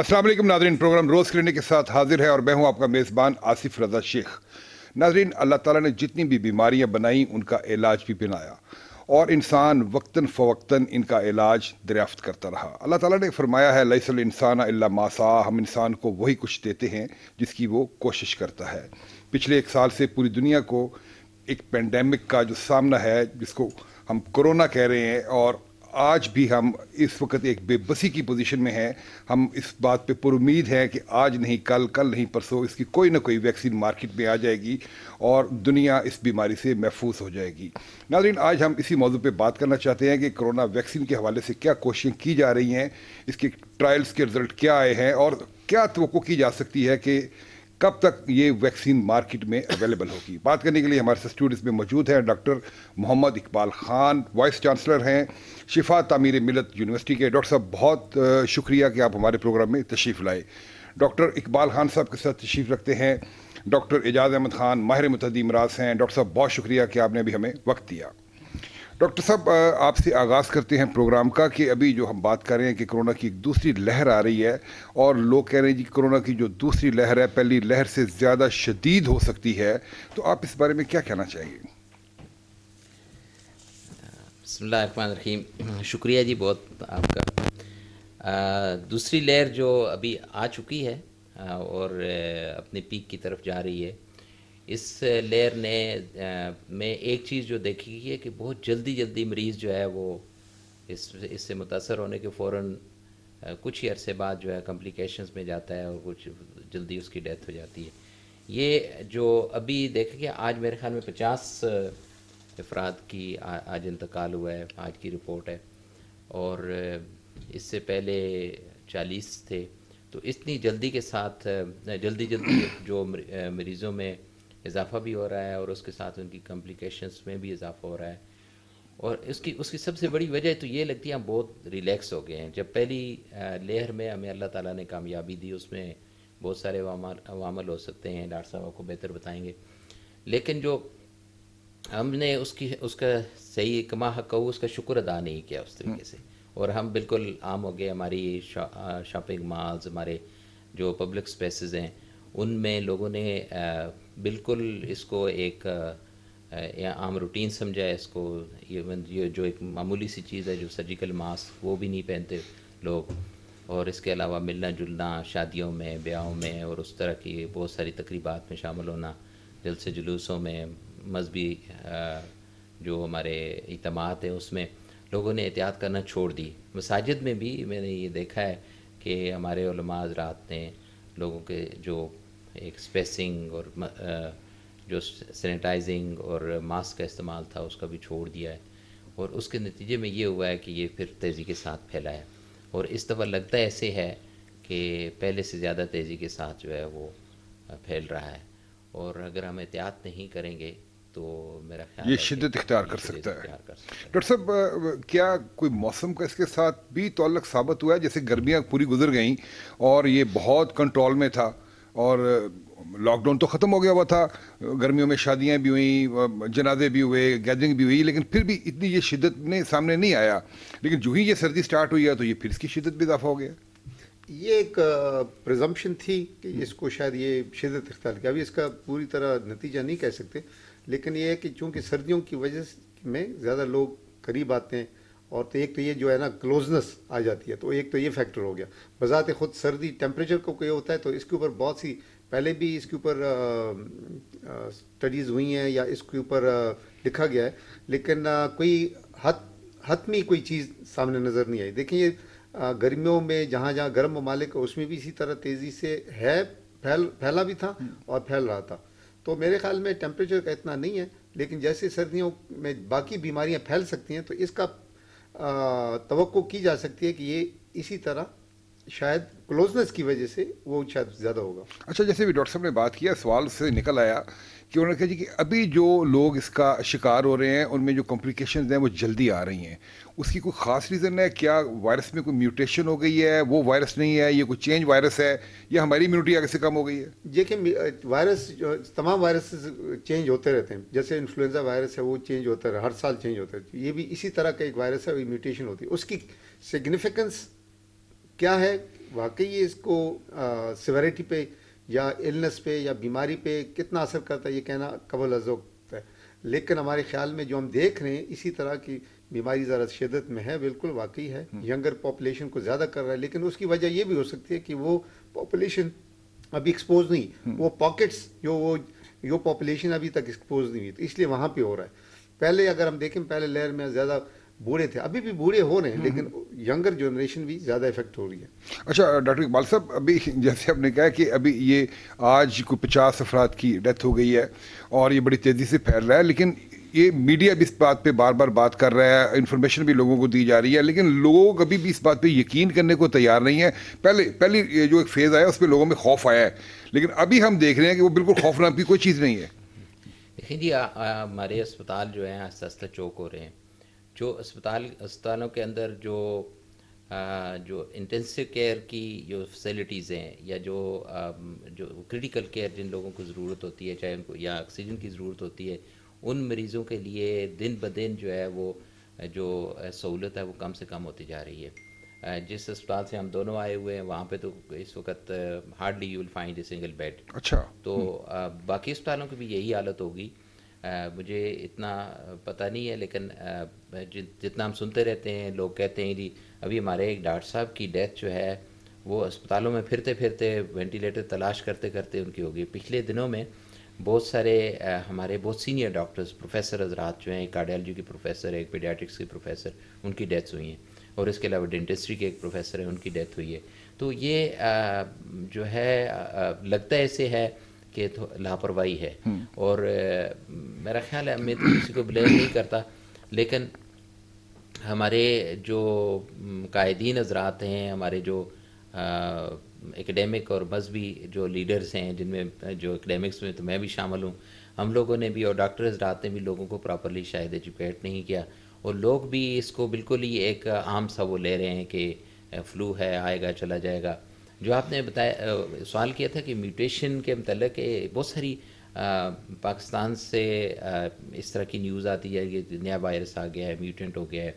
असलम नाजरीन प्रोग्राम रोज़ क्लिनिक के साथ हाजिर है और मैं हूं आपका मेज़बान आसिफ रजा शेख नाजरीन अल्लाह ताला ने जितनी भी बीमारियां बनाई उनका इलाज भी बनाया और इंसान वक्ता फ़वक्ता इनका इलाज दरियाफ्त करता रहा अल्लाह ताला ने फरमाया है लसल इंसान अल्ला मासा हम इंसान को वही कुछ देते हैं जिसकी वो कोशिश करता है पिछले एक साल से पूरी दुनिया को एक पेंडेमिक का जो सामना है जिसको हम कोरोना कह रहे हैं और आज भी हम इस वक्त एक बेबसी की पोजीशन में हैं हम इस बात पे उम्मीद है कि आज नहीं कल कल नहीं परसों इसकी कोई ना कोई वैक्सीन मार्केट में आ जाएगी और दुनिया इस बीमारी से महफूज हो जाएगी नाजरीन आज हम इसी मौजू पे बात करना चाहते हैं कि कोरोना वैक्सीन के हवाले से क्या कोशिशें की जा रही हैं इसके ट्रायल्स के रिज़ल्ट क्या आए हैं और क्या तो की जा सकती है कि कब तक ये वैक्सीन मार्केट में अवेलेबल होगी बात करने के लिए हमारे साथ स्टूडियोज में मौजूद हैं doctor Mohammad Iqbal Khan vice chancellor हैं शिफा तमीर मिलत यूनिवर्सिटी के डॉक्टर साहब बहुत शुक्रिया कि आप हमारे प्रोग्राम में तशरीफ़ लाए डॉक्टर इकबाल खान साहब के साथ तशरीफ़ रखते हैं डॉक्टर एजाज अहमद खान माहिर मतदी मराज हैं डॉक्टर साहब बहुत शुक्रिया कि आपने अभी हमें वक्त दिया डॉक्टर साहब आपसे आगाज़ करते हैं प्रोग्राम का कि अभी जो हम बात कर रहे हैं कि कोरोना की एक दूसरी लहर आ रही है और लोग कह रहे हैं कि कोरोना की जो दूसरी लहर है पहली लहर से ज़्यादा शदीद हो सकती है तो आप इस बारे में क्या कहना चाहेंगे बसमीम शुक्रिया जी बहुत आपका आ, दूसरी लहर जो अभी आ चुकी है और अपने पीक की तरफ जा रही है इस लेयर ने मैं एक चीज़ जो देखी है कि बहुत जल्दी जल्दी मरीज़ जो है वो इस इससे मुतासर होने के फ़ौर कुछ ही अरसे बाद जो है कम्प्लिकेशंस में जाता है और कुछ जल्दी उसकी डेथ हो जाती है ये जो अभी देखेंगे आज मेरे ख्याल में पचास अफराद की आ, आज इंतकाल हुआ है आज की रिपोर्ट है और इससे पहले चालीस थे तो इतनी जल्दी के साथ जल्दी जल्दी जो मरीज़ों में इजाफा भी हो रहा है और उसके साथ उनकी कॉम्प्लिकेशंस में भी इजाफा हो रहा है और इसकी उसकी सबसे बड़ी वजह तो ये लगती है हम बहुत रिलैक्स हो गए हैं जब पहली लहर में हमें अल्लाह ताला ने कामयाबी दी उसमें बहुत सारे वामल हो सकते हैं डॉक्टर साहब आपको बेहतर बताएंगे लेकिन जो हमने उसकी उसका सही कमा हक उसका शुक्र अदा नहीं किया उस तरीके से और हम बिल्कुल आम हो गए हमारी शॉपिंग मॉल्स हमारे जो पब्लिक स्पेसेस हैं उनमें लोगों ने बिल्कुल इसको एक या आम रूटीन समझा है इसको इवन ये जो एक मामूली सी चीज़ है जो सर्जिकल मास्क वो भी नहीं पहनते लोग और इसके अलावा मिलना जुलना शादियों में ब्याहों में और उस तरह की बहुत सारी तकरीबात में शामिल होना जलसे जुलूसों में मजहबी जो हमारे इतमात हैं उसमें लोगों ने एहतियात करना छोड़ दी मसाजिद में भी मैंने ये देखा है कि हमारे रात ने लोगों के जो एक स्पेसिंग और जो सैनिटाइजिंग और मास्क का इस्तेमाल था उसका भी छोड़ दिया है और उसके नतीजे में ये हुआ है कि ये फिर तेज़ी के साथ फैला है और इस दफ़ा लगता ऐसे है कि पहले से ज़्यादा तेज़ी के साथ जो है वो फैल रहा है और अगर हम एहतियात नहीं करेंगे तो मेरा ख्याल ये शिद्दत इख्तियार कर, सकता है डॉक्टर साहब क्या कोई मौसम का इसके साथ भी तल्लक साबित हुआ है जैसे गर्मियाँ पूरी गुजर गईं और ये बहुत कंट्रोल में था और लॉकडाउन तो ख़त्म हो गया हुआ था गर्मियों में शादियां भी हुई जनाजे भी हुए गैदरिंग भी हुई लेकिन फिर भी इतनी ये शिद्दत ने सामने नहीं आया लेकिन जो ही ये सर्दी स्टार्ट हुई है तो ये फिर इसकी शिद्दत भी इजाफा हो गया ये एक प्रजम्पन थी कि हम्म। इसको शायद ये शिदत इख्तियार किया अभी इसका पूरी तरह नतीजा नहीं कह सकते लेकिन ये है कि चूँकि सर्दियों की वजह में ज़्यादा लोग करीब आते हैं और तो एक तो ये जो है ना क्लोजनेस आ जाती है तो एक तो ये फैक्टर हो गया बज़ात खुद सर्दी टेम्परेचर को कोई होता है तो इसके ऊपर बहुत सी पहले भी इसके ऊपर स्टडीज़ हुई हैं या इसके ऊपर लिखा गया है लेकिन आ, कोई हत हतमी कोई चीज़ सामने नज़र नहीं आई देखिए ये गर्मियों में जहाँ जहाँ गर्म ममालिक उसमें भी इसी तरह तेज़ी से है फैल फैला भी था हम्म। और फैल रहा था तो मेरे ख्याल में टेम्परेचर का इतना नहीं है लेकिन जैसे सर्दियों में बाकी बीमारियां फैल सकती हैं तो इसका तो की जा सकती है कि ये इसी तरह शायद क्लोजनेस की वजह से वो शायद ज़्यादा होगा अच्छा जैसे भी डॉक्टर साहब ने बात किया सवाल से निकल आया कि उन्होंने कहा जी कि अभी जो लोग इसका शिकार हो रहे हैं उनमें जो कॉम्प्लिकेशन हैं वो जल्दी आ रही हैं उसकी कोई ख़ास रीज़न है क्या वायरस में कोई म्यूटेशन हो गई है वो वायरस नहीं है ये कोई चेंज वायरस है या हमारी इम्यूनिटी आगे से कम हो गई है देखिए वायरस तमाम वायरस चेंज होते रहते हैं जैसे इन्फ्लुएंजा वायरस है वो चेंज होता है हर साल चेंज होता है ये भी इसी तरह का एक वायरस है म्यूटेशन होती है उसकी सिग्निफिकेंस क्या है वाकई ये इसको सिवेरिटी पे या इलनेस पे या बीमारी पे कितना असर करता है ये कहना कबल अजोक्त है लेकिन हमारे ख्याल में जो हम देख रहे हैं इसी तरह की बीमारी ज़रा शिदत में है बिल्कुल वाकई है हम्म। यंगर पॉपुलेशन को ज़्यादा कर रहा है लेकिन उसकी वजह यह भी हो सकती है कि वो पॉपुलेशन अभी एक्सपोज नहीं हम्म। वो पॉकेट्स जो वो जो पॉपुलेशन अभी तक एक्सपोज नहीं हुई तो इसलिए वहाँ पर हो रहा है पहले अगर हम देखें पहले लहर में ज़्यादा बूढ़े थे अभी भी बूढ़े हो रहे हैं हम्म। लेकिन यंगर जनरेशन भी ज़्यादा इफेक्ट हो रही है अच्छा डॉक्टर इकबाल साहब अभी जैसे आपने कहा कि अभी ये आज कोई पचास अफराद की डेथ हो गई है और ये बड़ी तेज़ी से फैल रहा है लेकिन ये मीडिया भी इस बात पे बार बार बात कर रहा है इन्फॉर्मेशन भी लोगों को दी जा रही है लेकिन लोग अभी भी इस बात पे यकीन करने को तैयार नहीं है पहले पहले जो एक फेज़ आया उस पर लोगों में खौफ आया है लेकिन अभी हम देख रहे हैं कि वो बिल्कुल खौफनाक की कोई चीज़ नहीं है देखिए जी हमारे अस्पताल जो हैं आस्ते आस्ते चौक हो रहे हैं जो अस्पताल अस्पतालों के अंदर जो आ, जो इंटेंसिव केयर की जो फैसिलिटीज़ हैं या जो आ, जो क्रिटिकल केयर जिन लोगों को ज़रूरत होती है चाहे उनको या ऑक्सीजन की ज़रूरत होती है उन मरीज़ों के लिए दिन ब दिन जो है वो जो सहूलत है वो कम से कम होती जा रही है जिस अस्पताल से हम दोनों आए हुए हैं वहाँ पे तो इस वक्त hardly you will find a single bed अच्छा तो आ, हम्म। बाकी अस्पतालों की भी यही हालत होगी मुझे इतना पता नहीं है लेकिन जि, जितना हम सुनते रहते हैं लोग कहते हैं जी अभी हमारे एक डॉक्टर साहब की डेथ जो है वो अस्पतालों में फिरते फिरते वेंटिलेटर तलाश करते करते उनकी होगी पिछले दिनों में बहुत सारे हमारे बहुत सीनियर डॉक्टर्स प्रोफेसर हजरात जो हैं एक के की प्रोफेसर है एक पीडियाट्रिक्स की प्रोफेसर उनकी डेथ्स हुई हैं और इसके अलावा डेंटिस्ट्री के एक प्रोफेसर हैं उनकी डेथ हुई है तो ये जो है लगता ऐसे है कि तो लापरवाही है हम्म। और मेरा ख्याल है मैं तो किसी को ब्लेम नहीं करता लेकिन हमारे जो कायदीन हजरात हैं हमारे जो एकेडमिक और मजहबी जो लीडर्स हैं जिनमें जो एकेडमिक्स में तो मैं भी शामिल हूँ हम लोगों ने भी और डॉक्टर हजरात ने भी लोगों को प्रॉपरली शायद एजुकेट नहीं किया और लोग भी इसको बिल्कुल ही एक आम सा वो ले रहे हैं कि फ़्लू है आएगा चला जाएगा जो आपने बताया सवाल किया था कि म्यूटेशन के मतलब बहुत सारी पाकिस्तान से इस तरह की न्यूज़ आती है कि नया वायरस आ गया है म्यूटेंट हो गया है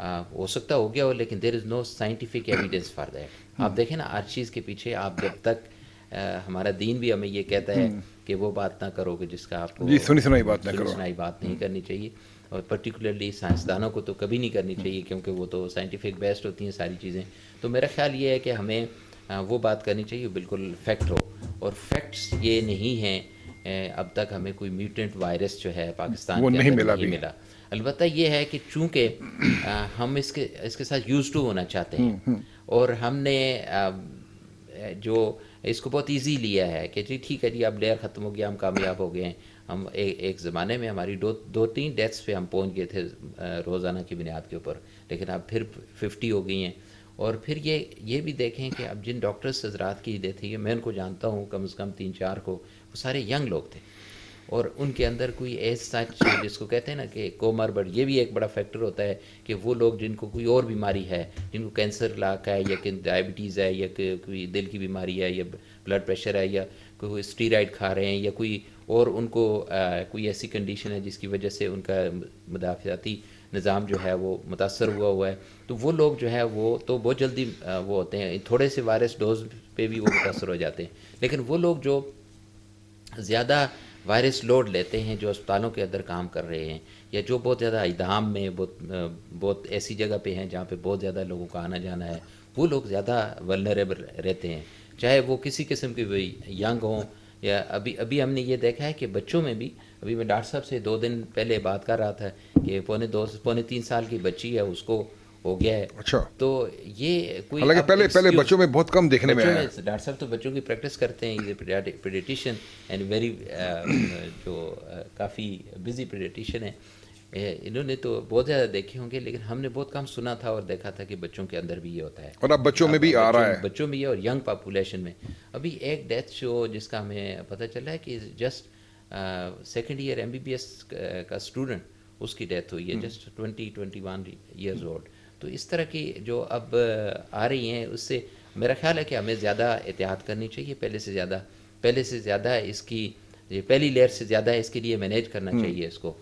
आ, हो सकता हो गया हो लेकिन there is no scientific evidence for that आप हम्म। देखें ना हर चीज़ के पीछे आप जब तक आ, हमारा दीन भी हमें ये कहता है हम्म। कि वो बात ना करो कि जिसका आपको जी सुनी सुनाई बात ना करो सुनाई बात नहीं हम्म। करनी चाहिए और पर्टिकुलरली साइंसदानों को तो कभी नहीं करनी चाहिए क्योंकि वो तो साइंटिफिक बेस्ट होती हैं सारी चीज़ें तो मेरा ख्याल ये है कि हमें वो बात करनी चाहिए बिल्कुल फैक्ट हो और फैक्ट्स ये नहीं हैं अब तक हमें कोई म्यूटेंट वायरस जो है पाकिस्तान वो नहीं मिला नहीं मिला अलबत् ये है कि चूंकि हम इसके इसके साथ यूज टू होना चाहते हैं हम्म, हम्म। और हमने जो इसको बहुत इजी लिया है कि जी ठीक है जी अब लेयर ख़त्म हो गया हम कामयाब हो गए हैं हम ए, एक ज़माने में हमारी दो दो तीन डेथ्स पे हम पहुंच गए थे रोज़ाना की बुनियाद के ऊपर लेकिन अब फिर फिफ्टी हो गई हैं और फिर ये ये भी देखें कि अब जिन डॉक्टर्स हजरात की डेथ थी मैं उनको जानता हूँ कम अज़ कम तीन चार को वो सारे यंग लोग थे और उनके अंदर कोई ऐसा जिसको कहते हैं ना कि बट ये भी एक बड़ा फैक्टर होता है कि वो लोग जिनको कोई और बीमारी है जिनको कैंसर लाक है या कि डायबिटीज़ है या कोई दिल की बीमारी है या ब्लड प्रेशर है या कोई स्टीराइड खा रहे हैं या कोई और उनको आ, कोई ऐसी कंडीशन है जिसकी वजह से उनका मुदाफियाती निज़ाम जो है वो मुतासर हुआ हुआ है तो वो लोग जो है वो तो बहुत जल्दी वो होते हैं थोड़े से वायरस डोज पे भी वो मुतासर हो जाते हैं लेकिन वो लोग जो ज़्यादा वायरस लोड लेते हैं जो अस्पतालों के अंदर काम कर रहे हैं या जो बहुत ज़्यादा इदाम में बहुत बहुत ऐसी जगह पे हैं जहाँ पे बहुत ज़्यादा लोगों का आना जाना है वो लोग ज़्यादा वलनरेबल रहते हैं चाहे वो किसी किस्म के यंग हों या अभी अभी हमने ये देखा है कि बच्चों में भी अभी मैं डॉक्टर साहब से दो दिन पहले बात कर रहा था कि पौने दो पौने तीन साल की बच्ची है उसको हो गया है अच्छा तो ये कोई पहले पहले पहले बच्चों में बहुत कम देखने में डॉक्टर साहब तो बच्चों की प्रैक्टिस करते हैं पेडिटिशियन एंड वेरी जो काफ़ी बिजी पेडिटिशियन है इन्होंने तो बहुत ज़्यादा देखे होंगे लेकिन हमने बहुत कम सुना था और देखा था कि बच्चों के अंदर भी ये होता है और अब बच्चों में भी आ रहा है बच्चों में ये और यंग पॉपुलेशन में अभी एक डेथ शो जिसका हमें पता चला है कि जस्ट सेकेंड ईयर एम का स्टूडेंट उसकी डेथ हुई है just twenty twenty one years old तो इस तरह की जो अब आ रही हैं उससे मेरा ख्याल है कि हमें ज़्यादा एहतियात करनी चाहिए पहले से ज़्यादा पहले से ज़्यादा इसकी पहली लेयर से ज़्यादा इसके लिए मैनेज करना हम्म। चाहिए इसको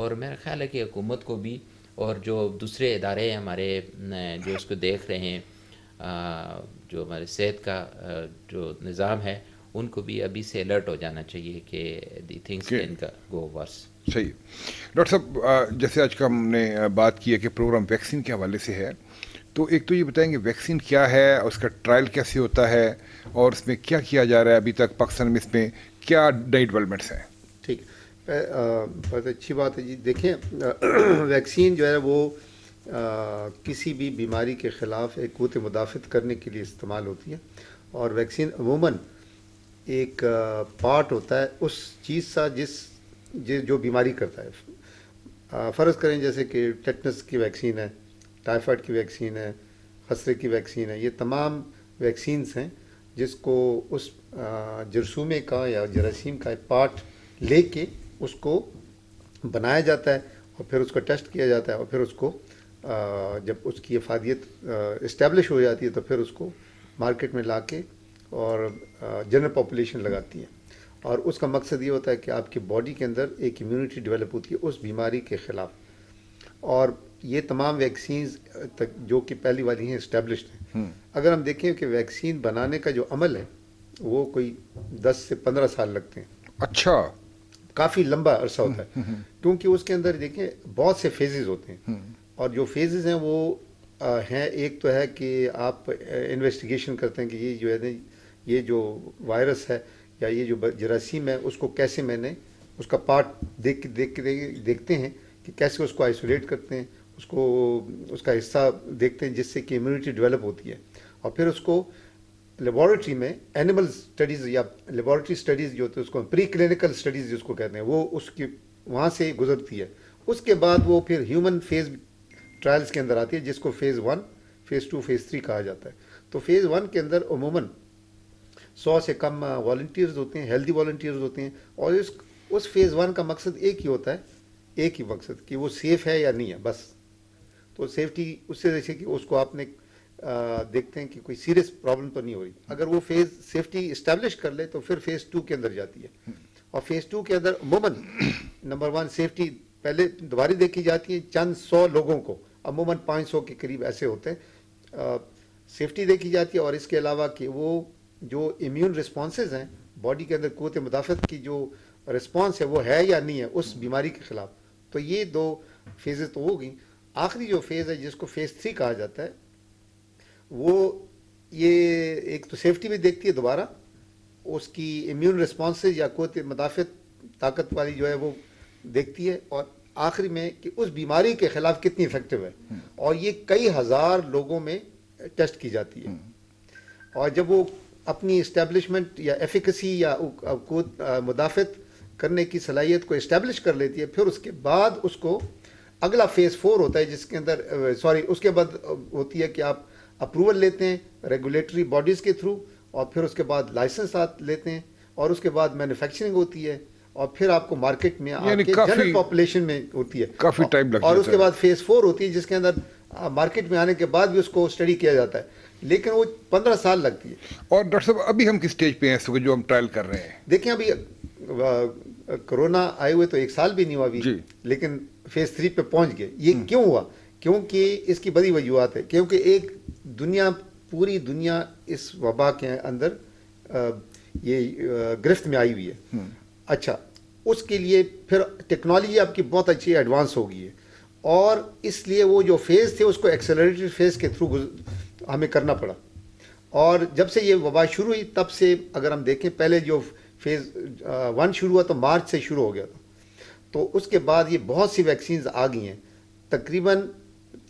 और मेरा ख्याल है कि हुकूमत को भी और जो दूसरे इदारे हमारे जो इसको देख रहे हैं जो हमारे सेहत का जो निज़ाम है उनको भी अभी से अलर्ट हो जाना चाहिए कि the things can go worse सही डॉक्टर साहब जैसे आज का हमने बात की है कि प्रोग्राम वैक्सीन के हवाले से है तो एक तो ये बताएंगे वैक्सीन क्या है उसका ट्रायल कैसे होता है और इसमें क्या किया जा रहा है अभी तक पाकिस्तान में इसमें क्या डेवलपमेंट्स हैं ठीक बहुत अच्छी बात है जी देखें वैक्सीन जो है वो आ, किसी भी बीमारी के ख़िलाफ़ एक वत मुदाफ़त करने के लिए इस्तेमाल होती है और वैक्सीन अमूमन एक पार्ट होता है उस चीज़ सा जिस जिस जो बीमारी करता है फ़र्ज़ करें जैसे कि टेटनस की वैक्सीन है टाइफाइड की वैक्सीन है खसरे की वैक्सीन है ये तमाम वैक्सीन्स हैं जिसको उस जरसूमे का या जरासीम का एक पार्ट ले उसको बनाया जाता है और फिर उसका टेस्ट किया जाता है और फिर उसको जब उसकी अफादियत इस्टेब्लिश हो जाती है तो फिर उसको मार्केट में ला के और जनरल पॉपुलेशन लगाती है और उसका मकसद ये होता है कि आपकी बॉडी के अंदर एक इम्यूनिटी डेवलप होती है उस बीमारी के ख़िलाफ़ और ये तमाम वैक्सीन तक जो कि पहली वाली हैं इस्टेब्लिश हैं हम्म। अगर हम देखें कि वैक्सीन बनाने का जो अमल है वो कोई दस से पंद्रह साल लगते हैं अच्छा काफ़ी लंबा अरसा होता है हम्म, हम्म, क्योंकि उसके अंदर देखें बहुत से फेजेस होते हैं और जो फेजेस हैं वो हैं एक तो है कि आप इन्वेस्टिगेशन करते हैं कि ये जो है ये जो वायरस है या ये जो जरासीम है उसको कैसे मैंने उसका पार्ट देख के देख के देख, देखते हैं कि कैसे उसको आइसोलेट करते हैं उसको उसका हिस्सा देखते हैं जिससे कि इम्यूनिटी डेवलप होती है और फिर उसको लेबॉरेटरी में एनिमल स्टडीज़ या लेबॉरेटरी स्टडीज़ जो होती है उसको प्री क्लिनिकल स्टडीज़ जिसको कहते हैं वो उसकी वहाँ से गुजरती है उसके बाद वो फिर ह्यूमन फेज ट्रायल्स के अंदर आती है जिसको phase one phase two phase three कहा जाता है तो फेज़ वन के अंदर उमूमन सौ से कम वॉल्टियर्स होते हैं हेल्दी वॉल्टियर्स होते हैं और इस उस फेज़ वन का मकसद एक ही होता है एक ही मकसद कि वो सेफ़ है या नहीं है बस तो सेफ्टी उससे जैसे कि उसको आपने आ, देखते हैं कि कोई सीरियस प्रॉब्लम तो नहीं हो रही अगर वो फेज़ सेफ्टी इस्टेब्लिश कर ले तो फिर फेज़ टू के अंदर जाती है और फेज़ टू के अंदर अमूमन नंबर वन सेफ्टी पहले दोबारी देखी जाती है चंद सौ लोगों को अमूमन पाँच सौ के करीब ऐसे होते हैं सेफ्टी देखी जाती है और इसके अलावा कि वो जो इम्यून रिस्पॉन्सेज हैं बॉडी के अंदर कोत मुदाफ़त की जो रिस्पॉन्स है वो है या नहीं है उस बीमारी के ख़िलाफ़ तो ये दो फेज़ तो हो गई आखिरी जो फेज़ है जिसको फेज़ थ्री कहा जाता है वो ये एक तो सेफ्टी भी देखती है दोबारा उसकी इम्यून रिस्पॉन्सेज या कोत मुदाफ़त ताकत वाली जो है वो देखती है और आखिरी में कि उस बीमारी के ख़िलाफ़ कितनी इफेक्टिव है हम्म। और ये कई हज़ार लोगों में टेस्ट की जाती है हम्म। और जब वो अपनी इस्टेबलिशमेंट या एफिकसी या कूद मुदाफ़त करने की सलाहियत को इस्टेब्लिश कर लेती है फिर उसके बाद उसको अगला फेज़ फोर होता है जिसके अंदर सॉरी उसके बाद होती है कि आप अप्रूवल लेते हैं रेगुलेटरी बॉडीज़ के थ्रू और फिर उसके बाद लाइसेंस लेते हैं और उसके बाद मैन्युफैक्चरिंग होती है और फिर आपको मार्केट में जनरल पॉपुलेशन में होती है काफी टाइम लगता है और उसके बाद फेज फोर होती है जिसके अंदर मार्केट में आने के बाद भी उसको स्टडी किया जाता है लेकिन वो पंद्रह साल लगती है और डॉक्टर साहब अभी हम किस स्टेज पे हैं सुबह जो हम ट्रायल कर रहे हैं देखिए अभी कोरोना आए हुए तो एक साल भी नहीं हुआ अभी लेकिन फेज थ्री पे पहुंच गए ये हम्म। क्यों हुआ क्योंकि इसकी बड़ी वजूहत है क्योंकि एक दुनिया पूरी दुनिया इस वबा के अंदर ये गिरफ्त में आई हुई है हम्म। अच्छा उसके लिए फिर टेक्नोलॉजी आपकी बहुत अच्छी एडवांस हो गई है और इसलिए वो जो फेज़ थे उसको एक्सेलरेटेड फेज़ के थ्रू हमें करना पड़ा और जब से ये वबा शुरू हुई तब से अगर हम देखें पहले जो फेज़ वन शुरू हुआ तो मार्च से शुरू हो गया था तो उसके बाद ये बहुत सी वैक्सीन्स आ गई हैं तकरीबन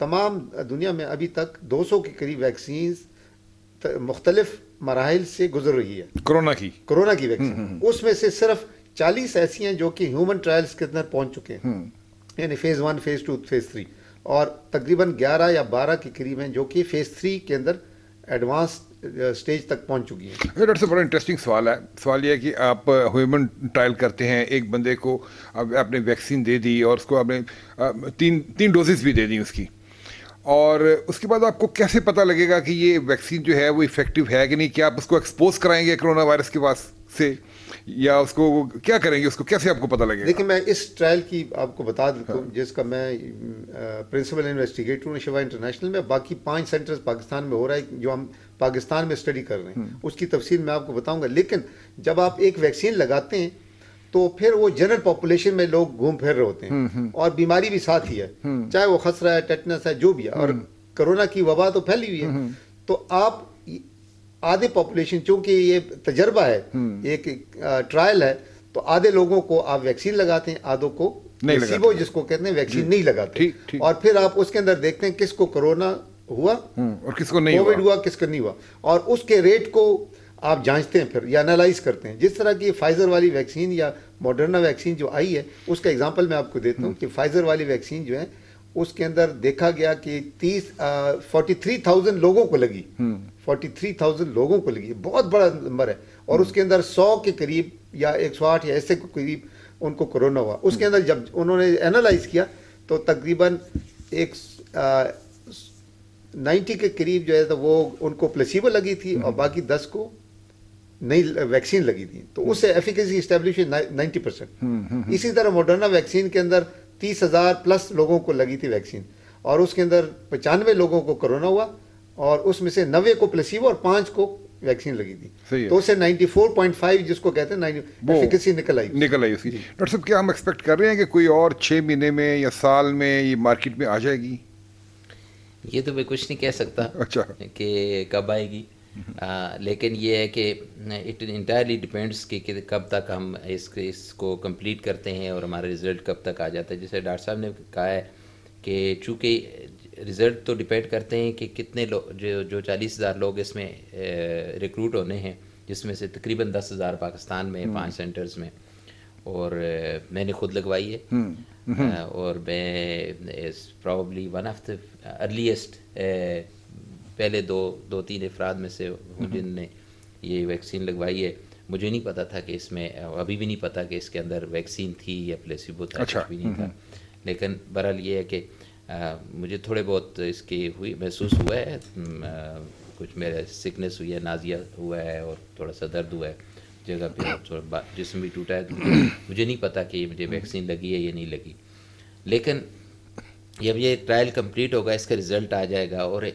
तमाम दुनिया में अभी तक 200 के करीब वैक्सीन्स मुख्तलिफ मराहल से गुजर रही है कोरोना की कोरोना की वैक्सीन हम्म, हम्म, हम्म। उसमें से सिर्फ 40 ऐसी हैं जो कि ह्यूमन ट्रायल्स के अंदर पहुंच चुके हैं यानी phase one phase two phase three और तकरीबन 11 या 12 के करीब हैं जो कि फ़ेज़ थ्री के अंदर एडवांस स्टेज uh, तक पहुंच चुकी है डॉक्टर साहब बड़ा इंटरेस्टिंग सवाल है सवाल यह है कि आप ह्यूमन uh, ट्रायल करते हैं एक बंदे को अब आपने वैक्सीन दे दी और उसको आपने uh, तीन तीन डोजेज भी दे दी उसकी और उसके बाद आपको कैसे पता लगेगा कि ये वैक्सीन जो है वो इफ़ेक्टिव है कि नहीं क्या आप उसको एक्सपोज कराएंगे कोरोना वायरस के पास से या उसको क्या करेंगे उसको कैसे आपको पता लगेगा देखिए मैं इस ट्रायल की आपको बता देता हूँ जिसका मैं प्रिंसिपल इन्वेस्टिगेटर हूँ शिवा इंटरनेशनल में बाकी पांच सेंटर्स पाकिस्तान में हो रहा है जो हम पाकिस्तान में स्टडी कर रहे हैं हम्म। उसकी तफसील मैं आपको बताऊंगा लेकिन जब आप एक वैक्सीन लगाते हैं तो फिर वो जनरल पॉपुलेशन में लोग घूम फिर रहे होते हैं हम्म, हम्म। और बीमारी भी साथ ही है चाहे वो खसरा है टेटनस है जो भी है और कोरोना की वबा तो फैली हुई है तो आप आधे पॉपुलेशन चूंकि ये तजर्बा है हम्म। एक ट्रायल है तो आधे लोगों को आप वैक्सीन लगाते हैं आधों को नहीं लगाते जिसको कहते हैं वैक्सीन नहीं लगाते थी, थी। और फिर आप उसके अंदर देखते हैं किसको कोरोना हुआ हम्म, और किसको नहीं कोविड हुआ किसको नहीं हुआ और उसके रेट को आप जांचते हैं फिर या एनालाइज करते हैं जिस तरह की फाइजर वाली वैक्सीन या मॉडर्ना वैक्सीन जो आई है उसका एग्जाम्पल मैं आपको देता हूँ हम्म। कि फाइजर वाली वैक्सीन जो है उसके अंदर देखा गया कि तीस फोर्टी थ्री थाउजेंड लोगों को लगी 43,000 लोगों को लगी बहुत बड़ा नंबर है और उसके अंदर 100 के करीब या 108 या ऐसे के करीब उनको कोरोना हुआ उसके अंदर जब उन्होंने एनालाइज किया तो तकरीबन एक नाइन्टी के करीब जो है तो वो उनको प्लेसिबल लगी थी और हम्म। बाकी दस को नई वैक्सीन लगी थी तो हम्म। उससे efficacy establish ninety percent hmm, इसी तरह मोडर्ना वैक्सीन के अंदर तीस हज़ार प्लस लोगों को लगी थी वैक्सीन और उसके अंदर पचानवे लोगों को कोरोना हुआ और उसमें से नब्बे को प्लेसिबो और पांच को वैक्सीन लगी थी तो उससे 94.5 जिसको कहते हैं निकल आई निकल आई उसकी डॉक्टर साहब क्या हम एक्सपेक्ट कर रहे हैं कि कोई और छः महीने में या साल में ये मार्केट में आ जाएगी ये तो मैं कुछ नहीं कह सकता अच्छा कि कब आएगी हम्म। आ, लेकिन ये है कि इट इंटायरली डिपेंड्स कि कब तक हम इस इसको कंप्लीट करते हैं और हमारा रिजल्ट कब तक आ जाता है जैसे डॉक्टर साहब ने कहा है कि चूंकि रिज़ल्ट तो डिपेंड करते हैं कि कितने लोग जो जो चालीस हज़ार लोग इसमें रिक्रूट होने हैं जिसमें से तकरीबन दस हज़ार पाकिस्तान में हम्म। पांच सेंटर्स में और मैंने खुद लगवाई है हम्म, हम्म। और मैं इस probably one of the earliest पहले दो दो तीन अफराद में से हूँ जिनने ये वैक्सीन लगवाई है मुझे नहीं पता था कि इसमें अभी भी नहीं पता कि इसके अंदर वैक्सीन थी या प्लेसिबो था अच्छा, भी नहीं था लेकिन बहरहाल ये है कि मुझे थोड़े बहुत इसकी हुई महसूस हुआ है हम्म, कुछ मेरे सिकनेस हुई है नाजिया हुआ है और थोड़ा सा दर्द हुआ है जगह पे थोड़ा जिसम भी टूटा है तो मुझे नहीं पता कि मुझे वैक्सीन लगी है या नहीं लगी लेकिन जब ये ट्रायल कंप्लीट होगा इसका रिज़ल्ट आ जाएगा और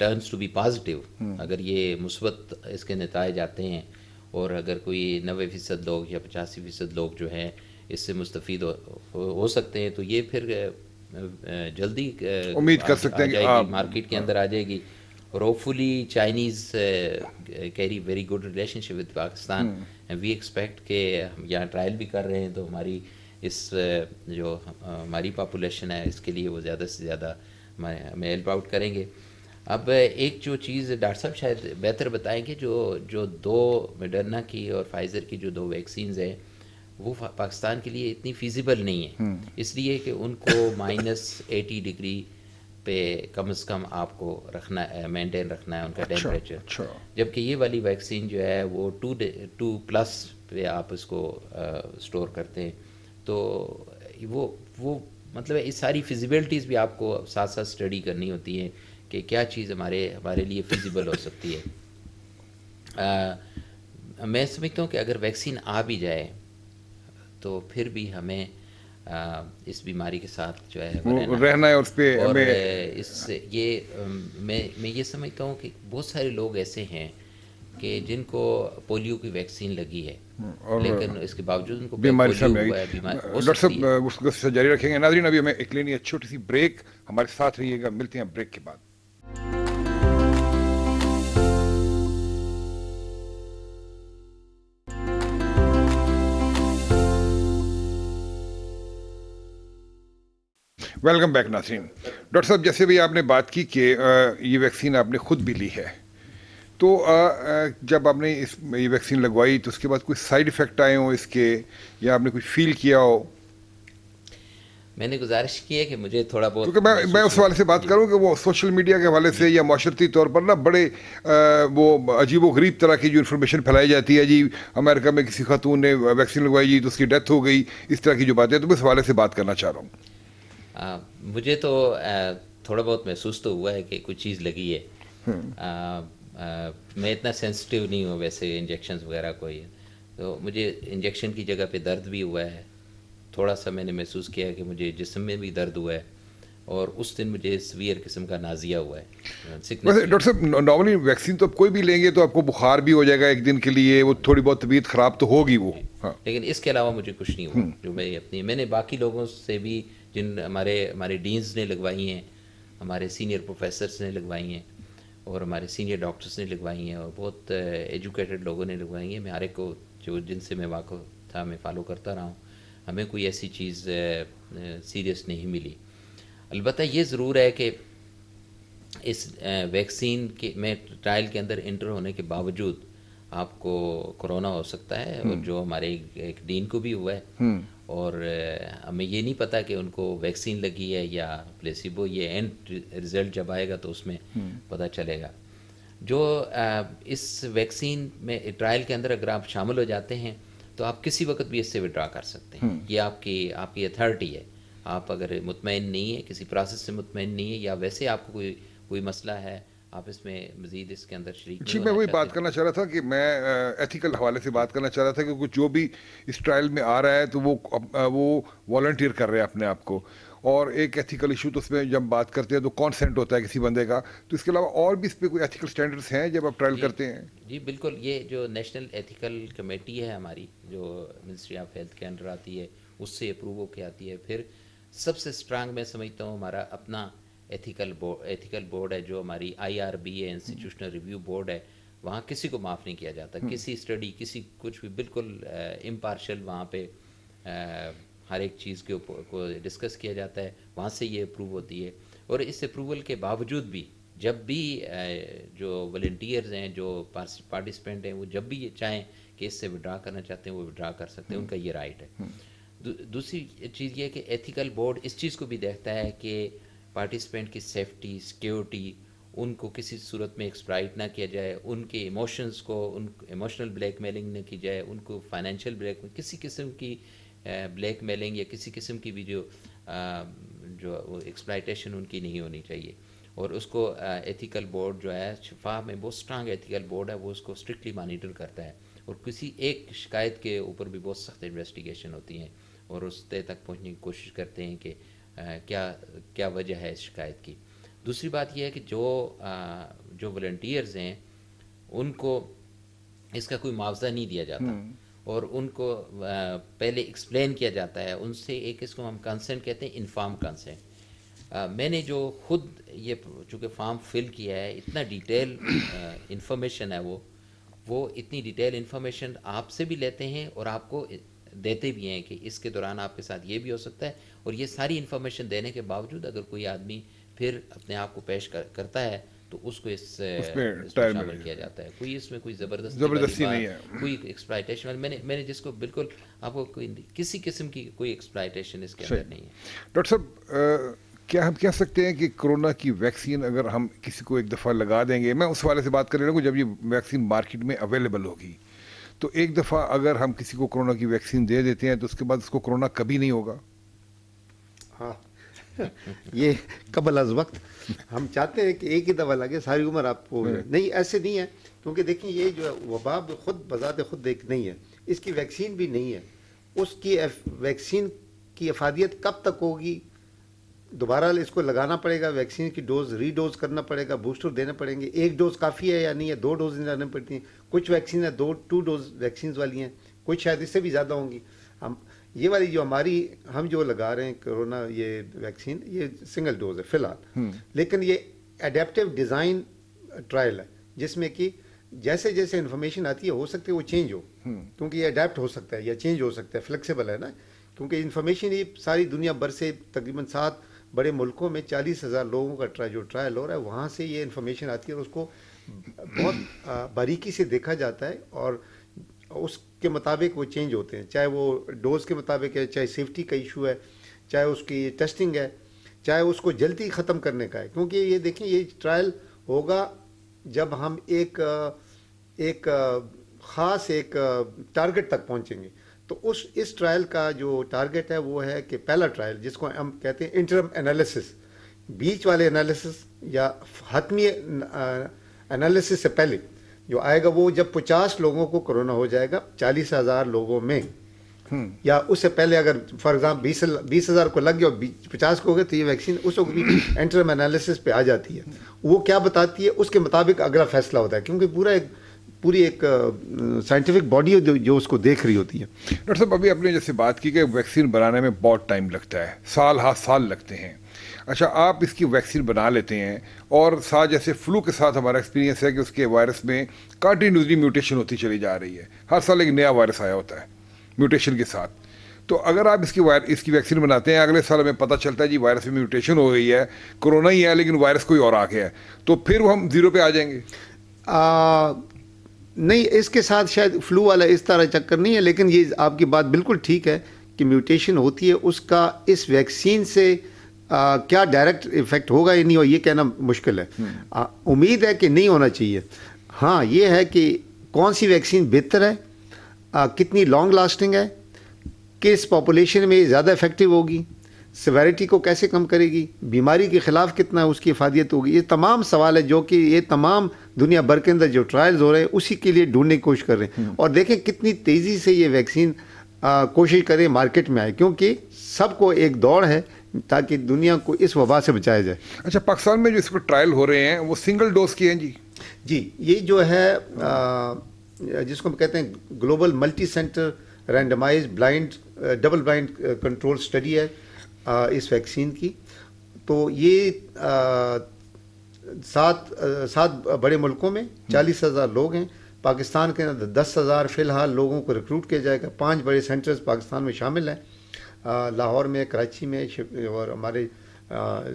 टर्न्स टू बी पॉजिटिव अगर ये मुस्बत इसके नतज आते हैं और अगर कोई नबे फ़ीसद लोग या पचासी फ़ीसद लोग जो हैं इससे मुस्तफ़ हो, हो सकते हैं तो ये फिर जल्दी उम्मीद कर सकते हैं मार्केट के अंदर आ जाएगी और hopefully Chinese carry very good relationship with Pakistan and we expect के हम यहाँ ट्रायल भी कर रहे हैं तो हमारी इस जो हमारी पॉपुलेशन है इसके लिए वो ज़्यादा से ज़्यादा हमें हेल्प आउट करेंगे अब एक जो चीज़ डॉक्टर साहब शायद बेहतर बताएंगे जो जो दो मडरना की और फाइज़र की जो दो वैक्सीन हैं वो पाकिस्तान के लिए इतनी फिजिबल नहीं है हम्म। इसलिए कि उनको माइनस एटी डिग्री पे कम से कम आपको रखना है मेंटेन रखना है उनका टेम्परेचर अच्छा, अच्छा। जबकि ये वाली वैक्सीन जो है वो टू टू प्लस पे आप इसको स्टोर करते हैं तो वो वो मतलब इस सारी फिजिबिलिटीज़ भी आपको साथ साथ स्टडी करनी होती है कि क्या चीज़ हमारे हमारे लिए फिजिबल हो सकती है आ, मैं समझता हूँ कि अगर वैक्सीन आ भी जाए तो फिर भी हमें इस बीमारी के साथ जो है रहना, रहना है, उस पर और इससे ये मैं मैं ये समझता हूँ कि बहुत सारे लोग ऐसे हैं कि जिनको पोलियो की वैक्सीन लगी है हम्म, और लेकिन इसके बावजूद उनको बीमारी डॉक्टर साहब उसको तो जारी रखेंगे नाजरीन अभी हमें एक लेनी है छोटी सी ब्रेक हमारे साथ रहिएगा मिलते हैं ब्रेक के बाद वेलकम बैक नासरीन डॉक्टर साहब जैसे भी आपने बात की कि ये वैक्सीन आपने खुद भी ली है तो जब आपने इस ये वैक्सीन लगवाई तो उसके बाद कोई साइड इफ़ेक्ट आए हों इसके या आपने कुछ फील किया हो मैंने गुजारिश की है कि मुझे थोड़ा बहुत क्योंकि मैं मैं उस वाले से बात करूँ कि वो सोशल मीडिया के हवाले से या माशरती तौर पर ना बड़े आ, वो अजीब व गरीब तरह की जो इन्फॉर्मेशन फैलाई जाती है जी अमेरिका में किसी खातून ने वैक्सीन लगवाई जी तो उसकी डेथ हो गई इस तरह की जो बातें तो मैं इस हवाले से बात करना चाह रहा हूँ आ, मुझे तो आ, थोड़ा बहुत महसूस तो हुआ है कि कुछ चीज़ लगी है हम्म। आ, आ, मैं इतना सेंसिटिव नहीं हूँ वैसे इंजेक्शन वगैरह को तो मुझे इंजेक्शन की जगह पे दर्द भी हुआ है थोड़ा सा मैंने महसूस किया कि मुझे जिसम में भी दर्द हुआ है और उस दिन मुझे सवियर किस्म का नाजिया हुआ है वैसे डॉक्टर साहब नॉर्मली वैक्सीन तो आप कोई भी लेंगे तो आपको बुखार भी हो जाएगा एक दिन के लिए वो थोड़ी बहुत तबीयत ख़राब तो होगी वो हाँ। लेकिन इसके अलावा मुझे कुछ नहीं हुआ हम्म। जो मैं अपनी मैंने बाकी लोगों से भी जिन हमारे हमारे डीन्स ने लगवाई हैं हमारे सीनियर प्रोफेसर्स ने लगवाई हैं और हमारे सीनियर डॉक्टर्स ने लगवाई हैं और बहुत एजुकेटेड लोगों ने लगवाई हैं मैं हर एक को जो जिनसे मैं वाक़ था मैं फ़ॉलो करता रहा हूँ हमें कोई ऐसी चीज़ सीरियस नहीं मिली अलबत्त ये ज़रूर है कि इस वैक्सीन के में ट्रायल के अंदर इंटर होने के बावजूद आपको कोरोना हो सकता है और हम्म। जो हमारे एक, एक डीन को भी हुआ है हम्म। और हमें ये नहीं पता कि उनको वैक्सीन लगी है या प्लेसिबो ये एंड रिज़ल्ट जब आएगा तो उसमें हम्म। पता चलेगा जो इस वैक्सीन में ट्रायल के अंदर अगर आप शामिल हो जाते हैं तो आप किसी वक्त भी इससे विड्रा कर सकते हैं हम्म। ये आपकी आपकी अथॉरिटी है आप अगर मुतमिन नहीं है किसी प्रोसेस से मुतमिन नहीं है या वैसे आपको कोई कोई मसला है आप इसमें मजीद इसके अंदर शरीक जी मैं वही बात करना चाह रहा था कि मैं एथिकल हवाले से बात करना चाह रहा था कि कुछ जो भी इस ट्रायल में आ रहा है तो वो वो वॉल्टियर कर रहे हैं अपने आप को और एक एथिकल इशू तो उसमें जब बात करते हैं तो कॉन्सेंट होता है किसी बंदे का तो इसके अलावा और भी इस पर कोई एथिकल स्टैंडर्ड्स हैं जब आप ट्रायल करते हैं जी बिल्कुल ये जो नेशनल एथिकल कमेटी है हमारी जो मिनिस्ट्री ऑफ हेल्थ के अंडर आती है उससे अप्रूव होकर आती है फिर सबसे स्ट्रांग मैं समझता हूँ हमारा अपना एथिकल बोर्ड एथिकल बोर्ड है जो हमारी आई आर बी है इंस्टीट्यूशनल रिव्यू बोर्ड है वहाँ किसी को माफ़ नहीं किया जाता हम्म। किसी स्टडी किसी कुछ भी बिल्कुल इम्पार्शल वहाँ पे हर एक चीज़ के ऊपर को डिस्कस किया जाता है वहाँ से ये अप्रूव होती है और इस अप्रूवल के बावजूद भी जब भी जो वॉल्टियर्स हैं जो पार्टिसिपेंट हैं वो जब भी ये चाहें कि इससे विड्रा करना चाहते हैं वो विड्रा कर सकते हैं हम्म। उनका ये राइट है हम्म। दूसरी चीज़ ये है कि एथिकल बोर्ड इस चीज़ को भी देखता है कि पार्टिसिपेंट की सेफ्टी सिक्योरिटी उनको किसी सूरत में एक्सप्राइट ना किया जाए उनके इमोशंस को उन इमोशनल ब्लैक मेलिंग ना की जाए उनको फाइनेंशियल ब्लैक किसी किस्म की ब्लैक मेलिंग या किसी किस्म की भी जो जो एक्सप्लाइटेशन उनकी नहीं होनी चाहिए और उसको एथिकल बोर्ड जो है शिफा में बहुत स्ट्रांग एथिकल बोर्ड है वो उसको स्ट्रिक्टली मॉनिटर करता है और किसी एक शिकायत के ऊपर भी बहुत सख्त इन्वेस्टिगेशन होती हैं और उस तय तक पहुँचने की कोशिश करते हैं कि क्या क्या वजह है इस शिकायत की दूसरी बात यह है कि जो जो वॉल्टियर्स हैं उनको इसका कोई मुआवजा नहीं दिया जाता हम्म। और उनको पहले एक्सप्लेन किया जाता है उनसे एक इसको हम कंसेंट कहते हैं इनफार्म कंसेंट मैंने जो खुद ये चूँकि फॉर्म फिल किया है इतना डिटेल इन्फॉर्मेशन है वो वो इतनी डिटेल इन्फॉर्मेशन आपसे भी लेते हैं और आपको देते भी हैं कि इसके दौरान आपके साथ ये भी हो सकता है और ये सारी इन्फॉर्मेशन देने के बावजूद अगर कोई आदमी फिर अपने आप को पेश कर, करता है तो उसको इस शामिल किया जाता है कोई इसमें कोई ज़बरदस्ती जबरदस्ती नहीं है कोई एक्सप्लाइटेशन मैंने मैंने जिसको बिल्कुल आपको कोई किसी किस्म की कोई एक्सप्लाइटेशन इसके अंदर नहीं है डॉक्टर साहब क्या हम कह सकते हैं कि कोरोना की वैक्सीन अगर हम किसी को एक दफ़ा लगा देंगे मैं उस वाले से बात कर रहा हूँ जब ये वैक्सीन मार्केट में अवेलेबल होगी तो एक दफ़ा अगर हम किसी को कोरोना की वैक्सीन दे देते हैं तो उसके बाद उसको कोरोना कभी नहीं होगा हाँ ये कबल अज वक्त हम चाहते हैं कि एक ही दवा लगे सारी उम्र आपको हाँ। नहीं ऐसे नहीं है क्योंकि देखिए ये जो वबा खुद बजात खुद एक नहीं है इसकी वैक्सीन भी नहीं है उसकी वैक्सीन की अफादियत कब तक होगी दोबारा इसको लगाना पड़ेगा वैक्सीन की डोज रीडोज करना पड़ेगा बूस्टर देने पड़ेंगे एक डोज काफ़ी है या नहीं है दो डोज लाने पड़ती हैं कुछ वैक्सीन है दो टू डोज वैक्सीन वाली हैं कुछ शायद इससे भी ज़्यादा होंगी हम ये वाली जो हमारी हम जो लगा रहे हैं कोरोना ये वैक्सीन ये सिंगल डोज है फिलहाल हम्म। लेकिन ये एडेप्टिव डिज़ाइन ट्रायल है जिसमें कि जैसे जैसे इन्फॉर्मेशन आती है हो सकती है वो चेंज हो हम्म। क्योंकि ये अडेप्ट हो सकता है या चेंज हो सकता है फ्लेक्सिबल है ना क्योंकि इन्फॉर्मेशन ये सारी दुनिया भर से तकरीबन सात बड़े मुल्कों में चालीस हज़ार लोगों का ट्रा जो ट्रायल हो रहा है वहाँ से ये इन्फॉर्मेशन आती है और उसको बहुत बारीकी से देखा जाता है और उसके मुताबिक वो चेंज होते हैं चाहे वो डोज के मुताबिक है चाहे सेफ्टी का इशू है चाहे उसकी टेस्टिंग है चाहे उसको जल्दी ख़त्म करने का है क्योंकि ये देखें ये ट्रायल होगा जब हम एक एक ख़ास एक टारगेट तक पहुँचेंगे तो उस इस ट्रायल का जो टारगेट है वो है कि पहला ट्रायल जिसको हम कहते हैं इंटरम एनालिसिस बीच वाले एनालिसिस या हतमी एनालिसिस से पहले जो आएगा वो जब 50 लोगों को कोरोना हो जाएगा चालीस हज़ार लोगों में हम्म। या उससे पहले अगर फॉर एग्जाम्पल बीस बीस हज़ार को लग गया और पचास को हो गया तो ये वैक्सीन उस भी एनालिसिस पे आ जाती है वो क्या बताती है उसके मुताबिक अगला फैसला होता है क्योंकि पूरा एक पूरी एक साइंटिफिक बॉडी जो, जो उसको देख रही होती है डॉक्टर साहब अभी आपने जैसे बात की कि वैक्सीन बनाने में बहुत टाइम लगता है साल हा साल लगते हैं अच्छा आप इसकी वैक्सीन बना लेते हैं और साथ जैसे फ्लू के साथ हमारा एक्सपीरियंस है कि उसके वायरस में कंटिन्यूसली म्यूटेशन होती चली जा रही है हर साल एक नया वायरस आया होता है म्यूटेशन के साथ तो अगर आप इसकी वायर इसकी वैक्सीन बनाते हैं अगले साल हमें पता चलता है जी वायरस में म्यूटेशन हो गई है कोरोना ही है लेकिन वायरस कोई और आ गया है तो फिर हम जीरो पे आ जाएंगे नहीं इसके साथ शायद फ्लू वाला इस तरह चक्कर नहीं है लेकिन ये आपकी बात बिल्कुल ठीक है कि म्यूटेशन होती है उसका इस वैक्सीन से आ, क्या डायरेक्ट इफेक्ट होगा या नहीं होगा ये कहना मुश्किल है हम्म। आ, उम्मीद है कि नहीं होना चाहिए हाँ ये है कि कौन सी वैक्सीन बेहतर है आ, कितनी लॉन्ग लास्टिंग है किस पॉपुलेशन में ज़्यादा इफेक्टिव होगी सिवेरिटी को कैसे कम करेगी बीमारी के ख़िलाफ़ कितना उसकी अफादियत होगी ये तमाम सवाल है जो कि ये तमाम दुनिया भर के अंदर जो ट्रायल्स हो रहे हैं उसी के लिए ढूंढने की कोशिश कर रहे हैं हम्म। और देखें कितनी तेज़ी से ये वैक्सीन कोशिश करें मार्केट में आए क्योंकि सबको एक दौड़ है ताकि दुनिया को इस वबा से बचाया जाए अच्छा पाकिस्तान में जो इसको ट्रायल हो रहे हैं वो सिंगल डोज की हैं जी जी ये जो है जिसको हम कहते हैं global multi centre randomise blind double blind control study है इस वैक्सीन की तो ये सात सात बड़े मुल्कों में हम्म। चालीस हज़ार लोग हैं पाकिस्तान के अंदर दस हज़ार फ़िलहाल लोगों को रिक्रूट किया जाएगा पांच बड़े सेंटर्स पाकिस्तान में शामिल हैं लाहौर में कराची में और हमारे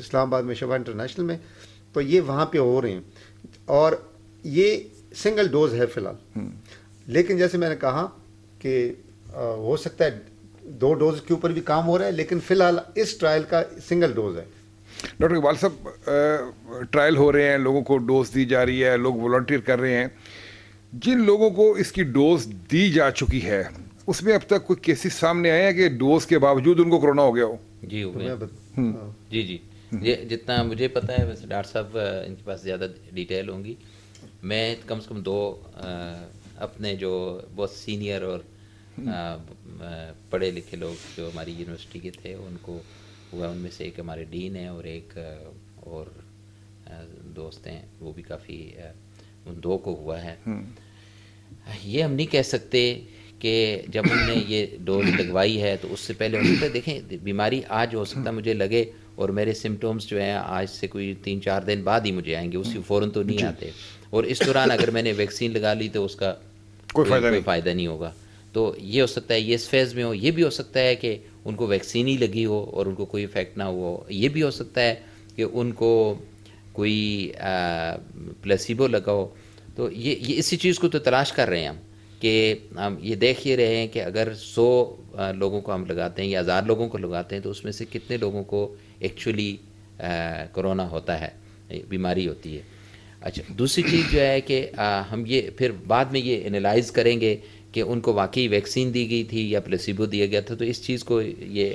इस्लामाबाद में शबा इंटरनेशनल में तो ये वहाँ पे हो रहे हैं और ये सिंगल डोज है फ़िलहाल हम्म। लेकिन जैसे मैंने कहा कि हो सकता है दो डोज के ऊपर भी काम हो रहा है लेकिन फिलहाल इस ट्रायल का सिंगल डोज है डॉक्टर इकबाल साहब ट्रायल हो रहे हैं लोगों को डोज दी जा रही है लोग वॉल्टियर कर रहे हैं जिन लोगों को इसकी डोज दी जा चुकी है उसमें अब तक कोई केसेस सामने आए हैं कि डोज के बावजूद उनको कोरोना हो गया हो जी हो गया तो हम्म। हाँ। जी जी हम्म। जितना मुझे पता है वैसे डॉक्टर साहब इनके पास ज़्यादा डिटेल होंगी मैं कम से कम दो आ, अपने जो बहुत सीनियर और पढ़े लिखे लोग जो हमारी यूनिवर्सिटी के थे उनको हुआ उनमें से एक हमारे डीन हैं और एक और दोस्त हैं वो भी काफ़ी उन दो को हुआ है हम्म। ये हम नहीं कह सकते कि जब हमने ये डोज लगवाई है तो उससे पहले हो सकता है देखें बीमारी आज हो सकता है हम्म। मुझे लगे और मेरे सिम्टम्स जो हैं आज से कोई तीन चार दिन बाद ही मुझे आएंगे उसी हम्म। फ़ौरन तो नहीं आते और इस दौरान अगर मैंने वैक्सीन लगा ली तो उसका कोई फ़ायदा नहीं।, नहीं होगा तो ये हो सकता है ये इस फेज़ में हो ये भी हो सकता है कि उनको वैक्सीन ही लगी हो और उनको कोई इफेक्ट ना हुआ हो ये भी हो सकता है कि उनको कोई प्लेसिबो लगा हो तो ये ये इसी चीज़ को तो तलाश कर रहे हैं हम कि हम ये देख ही रहे हैं कि अगर सौ लोगों को हम लगाते हैं या हज़ार लोगों को लगाते हैं तो उसमें से कितने लोगों को एक्चुअली कोरोना होता है बीमारी होती है अच्छा दूसरी चीज़ जो है कि आ, हम ये फिर बाद में ये एनालाइज करेंगे कि उनको वाकई वैक्सीन दी गई थी या प्लेसिबो दिया गया था तो इस चीज़ को ये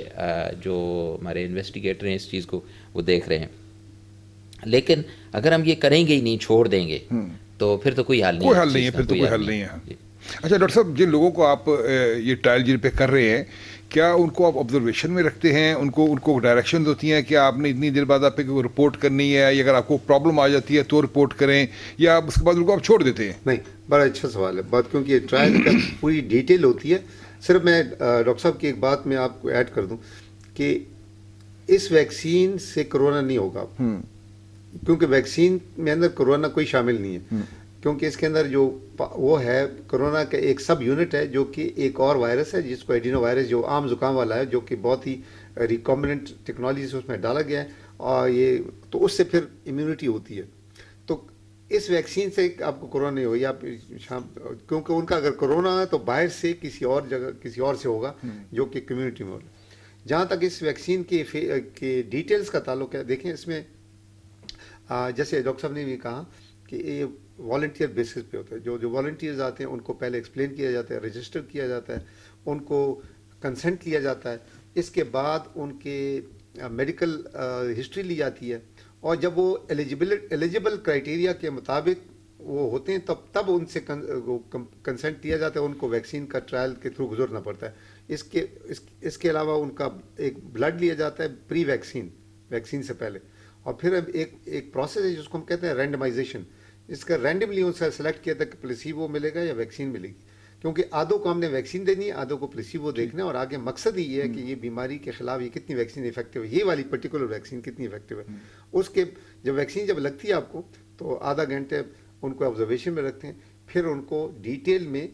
जो हमारे इन्वेस्टिगेटर हैं इस चीज़ को वो देख रहे हैं लेकिन अगर हम ये करेंगे ही नहीं छोड़ देंगे हम्म। तो फिर तो कोई हल नहीं कोई हल नहीं है फिर तो कोई हल नहीं है अच्छा डॉक्टर साहब जिन लोगों को आप ये ट्रायल जिन पे कर रहे हैं क्या उनको आप ऑब्जर्वेशन में रखते हैं उनको उनको डायरेक्शन होती हैं कि आपने इतनी देर बाद आपको रिपोर्ट करनी है या अगर आपको प्रॉब्लम आ जाती है तो रिपोर्ट करें या आप उसके बाद उनको आप छोड़ देते हैं नहीं बड़ा अच्छा सवाल है बात क्योंकि ट्रायल का पूरी डिटेल होती है सिर्फ मैं डॉक्टर साहब की एक बात मैं आपको ऐड कर दूँ कि इस वैक्सीन से कोरोना नहीं होगा हम्म। क्योंकि वैक्सीन में अंदर कोरोना कोई शामिल नहीं है हम्म। क्योंकि इसके अंदर जो वो है कोरोना का एक सब यूनिट है जो कि एक और वायरस है जिसको एडिनो वायरस जो आम जुकाम वाला है जो कि बहुत ही रिकॉम्बिनेंट टेक्नोलॉजी से उसमें डाला गया है और ये तो उससे फिर इम्यूनिटी होती है तो इस वैक्सीन से आपको कोरोना नहीं होगी आप शाम क्योंकि उनका अगर कोरोना है तो बाहर से किसी और जगह किसी और से होगा हम्म। जो कि कम्युनिटी में होगा जहाँ तक इस वैक्सीन के के डिटेल्स का ताल्लुक है देखें इसमें आ, जैसे डॉक्टर साहब ने भी कहा कि ये वॉल्टियर बेसिस पे होता है जो जो वॉल्टियर्स आते हैं उनको पहले एक्सप्लेन किया जाता है रजिस्टर किया जाता है उनको कंसेंट लिया जाता है इसके बाद उनके मेडिकल हिस्ट्री ली जाती है और जब वो एलिजिबल एलिजिबल क्राइटेरिया के मुताबिक वो होते हैं तब तब उनसे कंसेंट दिया जाता है उनको वैक्सीन का ट्रायल के थ्रू गुजरना पड़ता है इसके इस, इसके अलावा उनका एक ब्लड लिया जाता है प्री वैक्सीन वैक्सीन से पहले और फिर एक एक प्रोसेस है जिसको हम कहते हैं रेंडमाइजेशन इसका रैंडमली उनसे सेलेक्ट किया था कि प्लेसीबो मिलेगा या वैक्सीन मिलेगी क्योंकि आदो को हमने वैक्सीन देनी है आधो को प्लेसीबो देखना और आगे मकसद ही है कि हम्म। ये बीमारी के खिलाफ ये कितनी वैक्सीन इफेक्टिव है ये वाली पर्टिकुलर वैक्सीन कितनी इफेक्टिव है हम्म। उसके जब वैक्सीन जब लगती है आपको तो आधा घंटे उनको ऑब्जर्वेशन में रखते हैं फिर उनको डिटेल में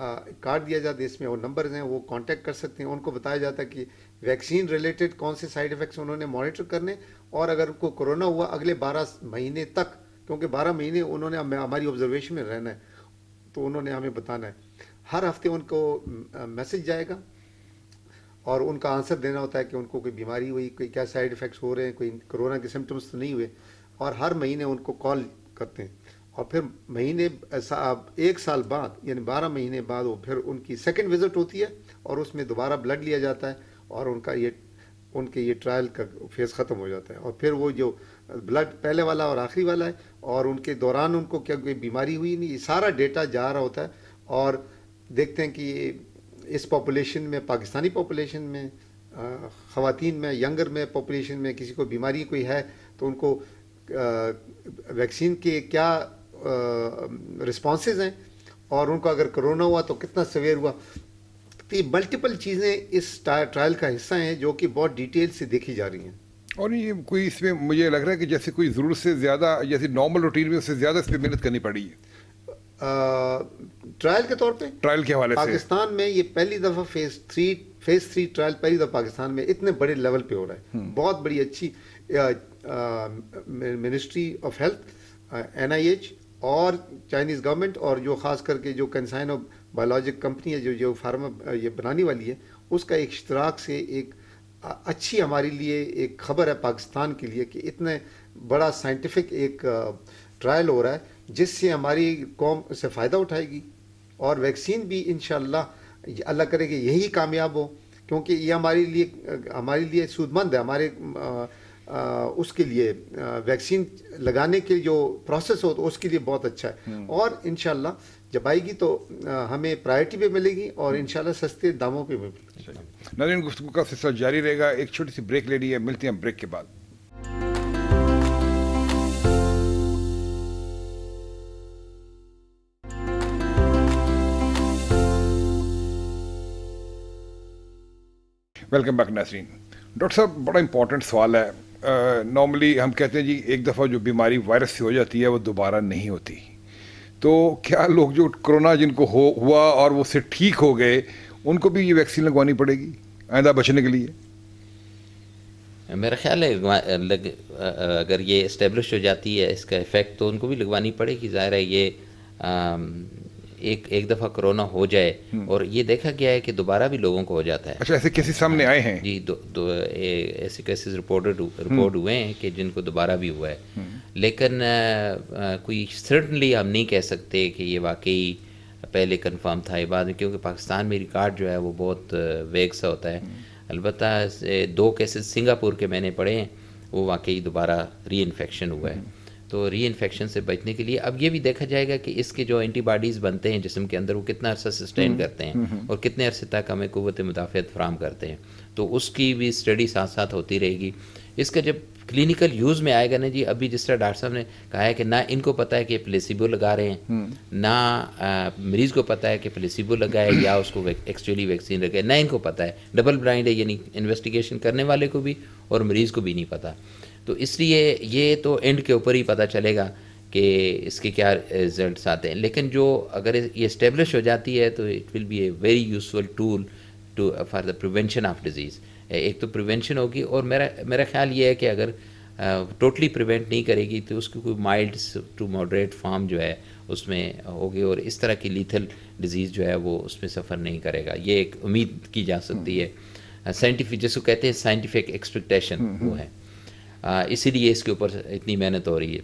कार्ड दिया जाता है इसमें वो नंबर हैं वो कॉन्टैक्ट कर सकते हैं उनको बताया जाता है कि वैक्सीन रिलेटेड कौन से साइड इफ़ेक्ट्स उन्होंने मॉनिटर करने और अगर उनको कोरोना हुआ अगले 12 महीने तक क्योंकि बारह महीने उन्होंने हमारी ऑब्जर्वेशन में रहना है तो उन्होंने हमें बताना है हर हफ्ते उनको मैसेज जाएगा और उनका आंसर देना होता है कि उनको कोई बीमारी हुई कोई क्या साइड इफ़ेक्ट्स हो रहे हैं कोई कोरोना के सिम्टम्स तो नहीं हुए और हर महीने उनको कॉल करते हैं और फिर महीने एक साल बाद यानी बारह महीने बाद वो फिर उनकी सेकेंड विज़िट होती है और उसमें दोबारा ब्लड लिया जाता है और उनका ये उनके ये ट्रायल का फेज़ ख़त्म हो जाता है और फिर वो जो ब्लड पहले वाला और आखिरी वाला है और उनके दौरान उनको क्या कोई बीमारी हुई नहीं ये सारा डेटा जा रहा होता है और देखते हैं कि इस पॉपुलेशन में पाकिस्तानी पॉपुलेशन में ख़वान में यंगर में पॉपुलेशन में किसी को बीमारी कोई है तो उनको वैक्सीन के क्या रिस्पॉन्सेज हैं और उनको अगर कोरोना हुआ तो कितना सवेर हुआ तो ये मल्टीपल चीज़ें इस ट्रायल का हिस्सा हैं जो कि बहुत डिटेल से देखी जा रही हैं और ये कोई इसमें मुझे लग रहा है कि जैसे कोई जरूर से ज़्यादा जैसे नॉर्मल रूटीन में उससे ज़्यादा इस पर मेहनत करनी पड़ी है ट्रायल के तौर पे ट्रायल के हवाले पाकिस्तान से। में ये पहली दफ़ा phase three phase three trial पहली दफ़ा पाकिस्तान में इतने बड़े लेवल पे हो रहा है हम्म। बहुत बड़ी अच्छी ministry of health N I H और चाइनीज़ गवर्नमेंट और जो ख़ास करके जो कंसाइन ऑफ बायोलॉजिक कंपनी है जो जो फार्मा ये बनाने वाली है उसका एक इश्तराक से एक अच्छी हमारे लिए एक खबर है पाकिस्तान के लिए कि इतने बड़ा साइंटिफिक एक ट्रायल हो रहा है जिससे हमारी कौम से फ़ायदा उठाएगी और वैक्सीन भी इन अल्लाह करे कि यही कामयाब हो क्योंकि ये हमारे लिए हमारे लिए सूदमंद है हमारे आ, उसके लिए वैक्सीन लगाने के जो प्रोसेस हो तो उसके लिए बहुत अच्छा है हम्म। और इन जब आएगी तो हमें प्रायोरिटी भी मिलेगी और हम्म। इन सस्ते दामों पर भी मिलेगी अच्छा नाजन गुफ्तु का सिलसिला जारी रहेगा एक छोटी सी ब्रेक ले ली है मिलती हैं ब्रेक के बाद वेलकम बैक नासरीन डॉक्टर साहब बड़ा इंपॉर्टेंट सवाल है नॉर्मली हम कहते हैं जी एक दफ़ा जो बीमारी वायरस से हो जाती है वो दोबारा नहीं होती तो क्या लोग जो कोरोना जिनको हो हुआ और वो से ठीक हो गए उनको भी ये वैक्सीन लगवानी पड़ेगी आइंदा बचने के लिए मेरा ख्याल है लग, अगर ये इस्टेब्लिश हो जाती है इसका इफ़ेक्ट तो उनको भी लगवानी पड़ेगी ज़ाहिर है ये आम, एक एक दफ़ा कोरोना हो जाए हम्म। और ये देखा गया है कि दोबारा भी लोगों को हो जाता है अच्छा ऐसे केसेस सामने आए हैं जी दो, दो ए, ऐसे केसेस रिपोर्टेड रिपोर्ट हुए हैं कि जिनको दोबारा भी हुआ है हम्म। लेकिन आ, आ, कोई सर्टनली हम नहीं कह सकते कि ये वाकई पहले कंफर्म था ये बाद में क्योंकि पाकिस्तान में रिकॉर्ड जो है वो बहुत वेग सा होता है हम्म। अलबत् दो केसेस सिंगापुर के मैंने पढ़े हैं वो वाकई दोबारा री इन्फेक्शन हुआ है हम्म। तो री इन्फेक्शन से बचने के लिए अब ये भी देखा जाएगा कि इसके जो एंटीबॉडीज़ बनते हैं जिसम के अंदर वो कितना अरसा सस्टेन हम्म। करते हैं और कितने अरसे तक हमें कुत मुदाफ़त फ्राहम करते हैं तो उसकी भी स्टडी साथ साथ होती रहेगी इसका जब क्लिनिकल यूज़ में आएगा ना जी अभी जिस तरह डॉक्टर साहब ने कहा है कि ना इनको पता है कि प्लेसिबो लगा रहे हैं हम्म। ना मरीज़ को पता है कि प्लेसिबो लगा है या उसको एक्चुअली वैक्सीन लगाए ना इनको पता है डबल ब्लाइंड है यानी इन्वेस्टिगेशन करने वाले को भी और मरीज़ को भी नहीं पता तो इसलिए ये तो एंड के ऊपर ही पता चलेगा कि इसके क्या रिजल्ट आते हैं लेकिन जो अगर ये इस्टेब्लिश हो जाती है तो it will be a very useful tool to for the prevention of disease एक तो प्रिवेंशन होगी और मेरा मेरा ख्याल ये है कि अगर टोटली प्रिवेंट नहीं करेगी तो उसकी कोई माइल्ड टू मॉडरेट फॉर्म जो है उसमें होगी और इस तरह की लीथल डिजीज़ जो है वो उसमें सफ़र नहीं करेगा ये एक उम्मीद की जा सकती है साइंटिफिक जिसको कहते हैं साइंटिफिक एक्सपेक्टेशन हम्म, वो हम्म। है इसीलिए इसके ऊपर इतनी मेहनत हो रही है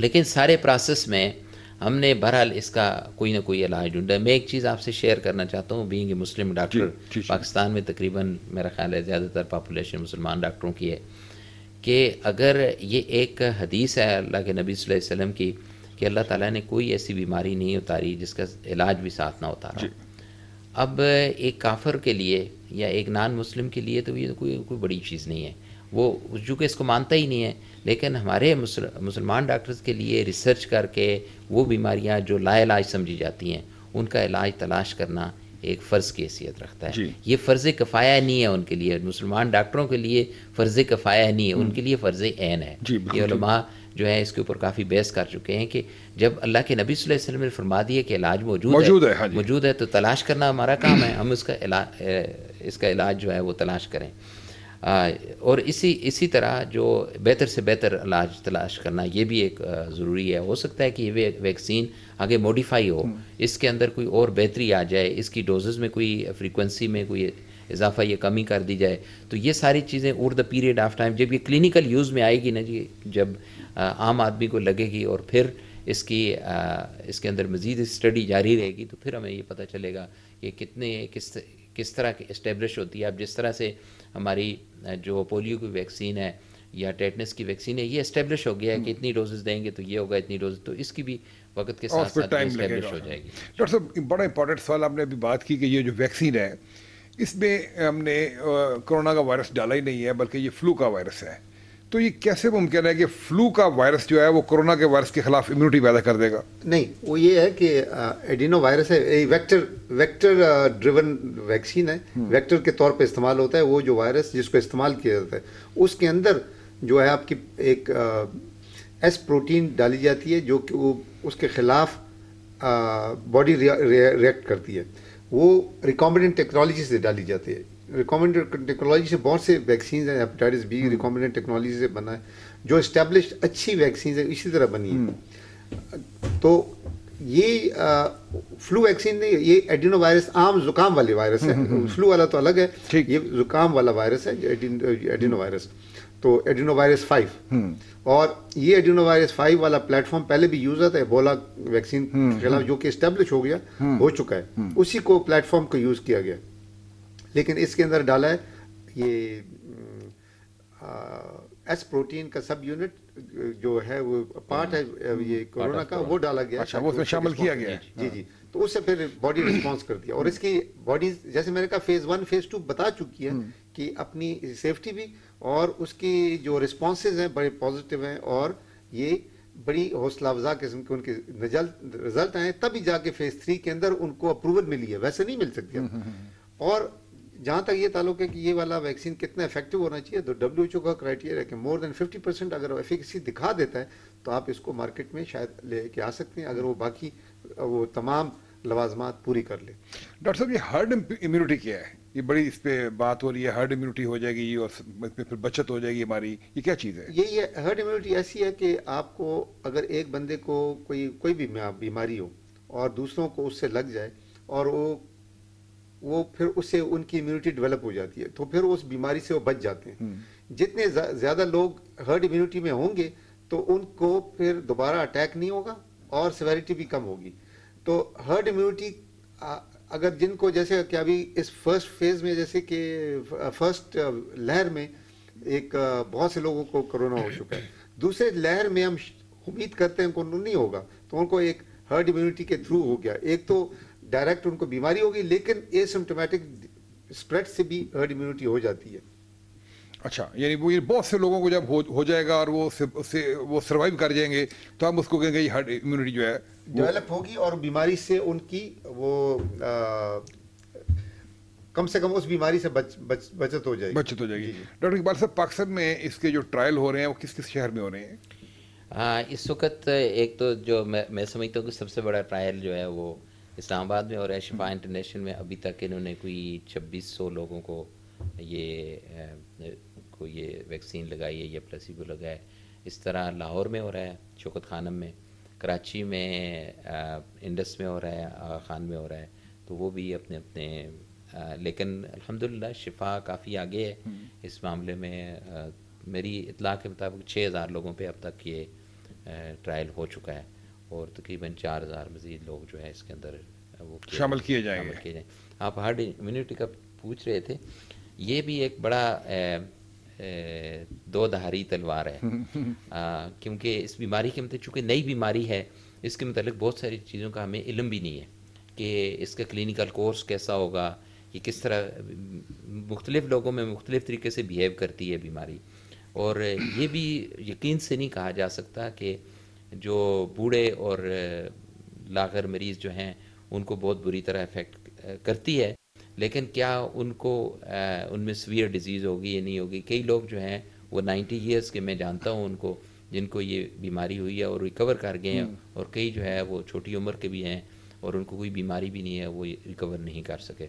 लेकिन सारे प्रोसेस में हमने बहरहाल इसका कोई ना कोई इलाज ढूंढा मैं एक चीज़ आपसे शेयर करना चाहता हूँ बींग मुस्लिम डॉक्टर पाकिस्तान में तकरीबन मेरा ख्याल है ज़्यादातर पापुलेशन मुसलमान डॉक्टरों की है कि अगर ये एक हदीस है अल्लाह के नबी वसम की कि अल्लाह ताला ने कोई ऐसी बीमारी नहीं उतारी जिसका इलाज भी साथ ना उतारा अब एक काफर के लिए या एक नान मुस्लिम के लिए तो ये कोई कोई बड़ी चीज़ नहीं है वो चूँकि इसको मानता ही नहीं है लेकिन हमारे मुसल, मुसलमान डॉक्टर्स के लिए रिसर्च करके वो बीमारियाँ जो लाइलाज समझी जाती हैं उनका इलाज तलाश करना एक फ़र्ज़ की हैसियत रखता है ये फ़र्ज़ कफ़ाया नहीं है उनके लिए मुसलमान डॉक्टरों के लिए फ़र्ज़ कफ़ाया नहीं है हम्म। उनके लिए फ़र्ज़ ऐन है ये जो है इसके ऊपर काफ़ी बहस कर चुके हैं कि जब अल्लाह के नबी वसल्लम ने फरमा दिया कि इलाज मौजूद मौजूद है मौजूद है, हाँ है तो तलाश करना हमारा काम है हम उसका इलाज इसका इलाज जो है वो तलाश करें और इसी इसी तरह जो बेहतर से बेहतर इलाज तलाश करना ये भी एक ज़रूरी है हो सकता है कि ये वैक्सीन आगे मॉडिफाई हो हम्म। इसके अंदर कोई और बेहतरी आ जाए इसकी डोजेज़ में कोई फ्रीक्वेंसी में कोई इजाफा ये कमी कर दी जाए तो ये सारी चीज़ें over the period of time जब ये क्लिनिकल यूज़ में आएगी ना जी जब आम आदमी को लगेगी और फिर इसकी इसके अंदर मज़ीद स्टडी जारी रहेगी तो फिर हमें ये पता चलेगा कि कितने किस किस तरह की इस्टेब्लिश होती है अब जिस तरह से हमारी जो पोलियो की वैक्सीन है या टेटनेस की वैक्सीन है ये इस्टेब्लिश हो गया है कि हम्म। इतनी डोजेज देंगे तो ये होगा इतनी डोजेज तो इसकी भी वक्त के साथ साथ टाइम हो जाएगी डॉक्टर साहब बड़ा इंपॉर्टेंट सवाल आपने अभी बात की कि ये जो वैक्सीन है इसमें हमने कोरोना का वायरस डाला ही नहीं है बल्कि ये फ्लू का वायरस है तो ये कैसे मुमकिन है कि फ्लू का वायरस जो है वो कोरोना के वायरस के खिलाफ इम्यूनिटी पैदा कर देगा नहीं वो ये है कि एडिनो वायरस है वेक्टर वेक्टर ड्रिवन वैक्सीन है वेक्टर हम्म। के तौर पे इस्तेमाल होता है वो जो वायरस जिसको इस्तेमाल किया जाता है उसके अंदर जो है आपकी एक एस प्रोटीन डाली जाती है जो कि वो उसके खिलाफ बॉडी रिएक्ट करती है वो रिकॉम्बिनेंट टेक्नोलॉजी से डाली जाती है रिकॉमेंडेड टेक्नोलॉजी से बहुत से वैक्सीन हैं हेपेटाइटिस बी रिकॉमेंडेड टेक्नोलॉजी से बना है जो इस्टेब्लिश अच्छी वैक्सीन है इसी तरह बनी है तो ये आ, फ्लू वैक्सीन नहीं ये एडिनो वायरस आम जुकाम वाले वायरस है फ्लू हम्म, हम्म, हम्म। वाला तो अलग है ये जुकाम वाला वायरस है एडिनो वायरस तो एडिनो वायरस फाइव और ये एडिनो वायरस फाइव वाला प्लेटफॉर्म पहले भी यूज होता है बोला वैक्सीन के खिलाफ जो कि स्टेब्लिश हो गया हो चुका है उसी को प्लेटफॉर्म को यूज किया गया लेकिन इसके अंदर डाला है ये एस प्रोटीन का सब यूनिट जो है वो पार्ट है हम्म। ये कोरोना का वो डाला गया अच्छा, वो शामिल किया गया जी जी हाँ। तो उससे फिर बॉडी रिस्पॉन्स कर दिया और इसकी बॉडी जैसे मैंने कहा फेज वन फेज टू बता चुकी है हम्म। कि अपनी सेफ्टी भी और उसकी जो रिस्पॉन्सेज हैं बड़े पॉजिटिव हैं और ये बड़ी हौसला अफजा किस्म के उनके रिजल्ट आए तभी जाके फेज थ्री के अंदर उनको अप्रूवल मिली है वैसे नहीं मिल सकती हम्म, और जहाँ तक ये ताल्लुक है कि ये वाला वैक्सीन कितना इफेक्टिव होना चाहिए तो डब्ल्यू का क्राइटेरिया है कि मोर देन फिफ्टी परसेंट अगर एफिकेसी दिखा देता है तो आप इसको मार्केट में शायद ले के आ सकते हैं अगर वो बाकी वो तमाम लवाजमात पूरी कर ले डॉक्टर साहब ये हर्ड इम्यूनिटी क्या है ये बड़ी इस पर बात हो रही है हर्ड इम्यूनिटी हो जाएगी और फिर बचत हो जाएगी हमारी ये क्या चीज़ है ये ये हर्ड इम्यूनिटी ऐसी है कि आपको अगर एक बंदे को कोई कोई भी बीमारी हो और दूसरों को उससे लग जाए और वो वो फिर उससे उनकी इम्यूनिटी डेवलप हो जाती है तो फिर उस बीमारी से वो बच जाते हैं हम्म। जितने ज़्यादा लोग हर्ड इम्यूनिटी में होंगे तो उनको फिर दोबारा अटैक नहीं होगा और सिवेरिटी भी कम होगी तो हर्ड इम्यूनिटी अगर जिनको जैसे कि अभी इस फर्स्ट फेज में जैसे कि फर्स्ट लहर में एक बहुत से लोगों को कोरोना हो चुका है दूसरे लहर में हम उम्मीद करते हैं उनको नहीं होगा तो उनको एक हर्ड इम्यूनिटी के थ्रू हो गया एक तो डायरेक्ट उनको बीमारी होगी लेकिन एसिम्टोमेटिक स्प्रेड से भी हर्ड इम्यूनिटी हो जाती है अच्छा यानी वो ये बहुत से लोगों को जब हो, हो जाएगा और वो से, से वो सर्वाइव कर जाएंगे तो हम उसको कहेंगे हर्ड इम्यूनिटी जो है डेवलप होगी और बीमारी से उनकी वो आ, कम से कम उस बीमारी से बच, बच, बचत हो जाएगी बचत हो जाएगी डॉक्टर इकबाल साहब पाकिस्तान में इसके जो ट्रायल हो रहे हैं वो किस किस शहर में हो रहे हैं आ, इस वक्त एक तो जो मैं मैं समझता हूँ कि सबसे बड़ा ट्रायल जो है वो इस्लामाबाद में और शिफा इंटरनेशनल में अभी तक इन्होंने कोई छब्बीस सौ लोगों को ये को ये वैक्सीन लगाई है या प्लेसिबो लगाया है इस तरह लाहौर में हो रहा है शोकत खानम में कराची में इंडस में हो रहा है खान में हो रहा है तो वो भी अपने अपने आ, लेकिन अल्हम्दुलिल्लाह शिफा काफ़ी आगे है हम्म। इस मामले में आ, मेरी इतला के मुताबिक छः हज़ार लोगों पे अब तक ये ट्रायल हो चुका है और तकरीबन चार हज़ार मज़ीद लोग जो है इसके अंदर वो शामिल किए जाएंगे किए जाएँ आप हार्ड इम्यूनिटी का पूछ रहे थे ये भी एक बड़ा ए, ए, दो दहारी तलवार है क्योंकि इस बीमारी के मतलब चूँकि नई बीमारी है इसके मतलब बहुत सारी चीज़ों का हमें इलम भी नहीं है कि इसका क्लिनिकल कोर्स कैसा होगा ये किस तरह मुख्तलिफ़ लोगों में मुख्तलिफ़ तरीके से बिहेव करती है बीमारी और ये भी यकीन से नहीं कहा जा सकता कि जो बूढ़े और लागर मरीज़ जो हैं उनको बहुत बुरी तरह इफ़ेक्ट करती है लेकिन क्या उनको उनमें सवियर डिजीज़ होगी या नहीं होगी कई लोग जो हैं वो नाइन्टी ईयर्स के मैं जानता हूँ उनको जिनको ये बीमारी हुई है और रिकवर कर गए हैं हम्म। और कई जो है वो छोटी उम्र के भी हैं और उनको कोई बीमारी भी नहीं है वो रिकवर नहीं कर सके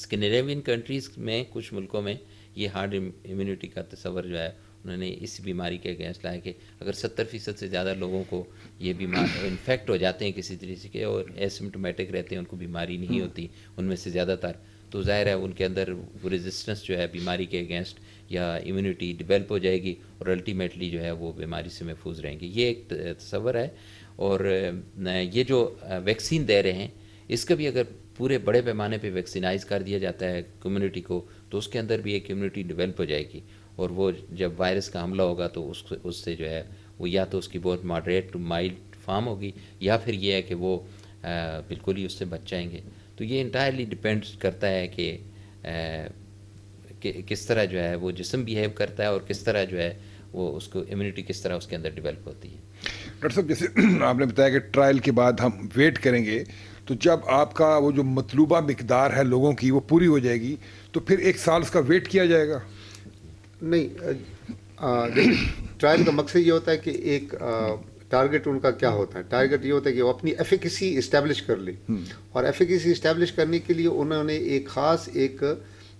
स्कैंडिनेवियन कंट्रीज़ में कुछ मुल्कों में ये हार्ड इम्यूनिटी का तस्वर जो है उन्होंने इस बीमारी के अगेंस्ट लाया कि अगर सत्तर फ़ीसद से ज़्यादा लोगों को ये बीमार इन्फेक्ट हो जाते हैं किसी तरीके के और एसिम्टोमेटिक रहते हैं उनको बीमारी नहीं हम्म। होती उनमें से ज़्यादातर तो ज़ाहिर है उनके अंदर वो रेजिस्टेंस जो है बीमारी के अगेंस्ट या इम्यूनिटी डिवेल्प हो जाएगी और अल्टीमेटली जो है वो बीमारी से महफूज रहेंगे ये एक तस्वर है और ये जो वैक्सीन दे रहे हैं इसका भी अगर पूरे बड़े पैमाने पे वैक्सीनाइज कर दिया जाता है कम्युनिटी को तो उसके अंदर भी एक इम्यूनिटी डेवलप हो जाएगी और वो जब वायरस का हमला होगा तो उस उससे जो है वो या तो उसकी बहुत मॉडरेट टू माइल्ड फार्म होगी या फिर ये है कि वो बिल्कुल ही उससे बच जाएंगे तो ये इंटायरली डिपेंड करता है कि कि किस तरह जो है वो जिसम बिहेव करता है और किस तरह जो है वो उसको इम्यूनिटी किस तरह उसके अंदर डेवलप होती है डॉक्टर साहब जैसे आपने बताया कि ट्रायल के बाद हम वेट करेंगे तो जब आपका वो जो मतलूबा मकदार है लोगों की वो पूरी हो जाएगी तो फिर एक साल उसका वेट किया जाएगा नहीं ट्रायल का मकसद ये होता है कि एक टारगेट उनका क्या होता है टारगेट ये होता है कि वो अपनी एफिकेसी इस्टेब्लिश कर ले हम्म। और एफिकेसी इस्टेब्लिश करने के लिए उन्होंने एक ख़ास एक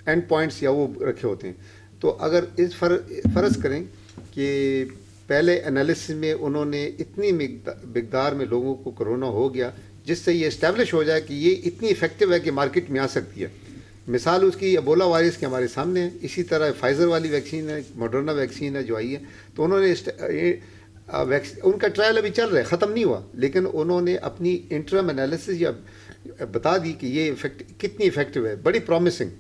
एंड पॉइंट्स या वो रखे होते हैं तो अगर इस फर, फर्ज करें कि पहले एनालिसिस में उन्होंने इतनी मकदार में लोगों को कोरोना हो गया जिससे ये इस्टेब्लिश हो जाए कि ये इतनी इफेक्टिव है कि मार्केट में आ सकती है मिसाल उसकी अबोला वायरस के हमारे सामने है इसी तरह फाइज़र वाली वैक्सीन है मोडर्ना वैक्सीन है जो आई है तो उन्होंने वैक्सीन उनका ट्रायल अभी चल रहा है ख़त्म नहीं हुआ लेकिन उन्होंने अपनी इंटरम एनालिसिस या बता दी कि ये इफेक्ट कितनी इफेक्टिव है बड़ी प्रॉमिसिंग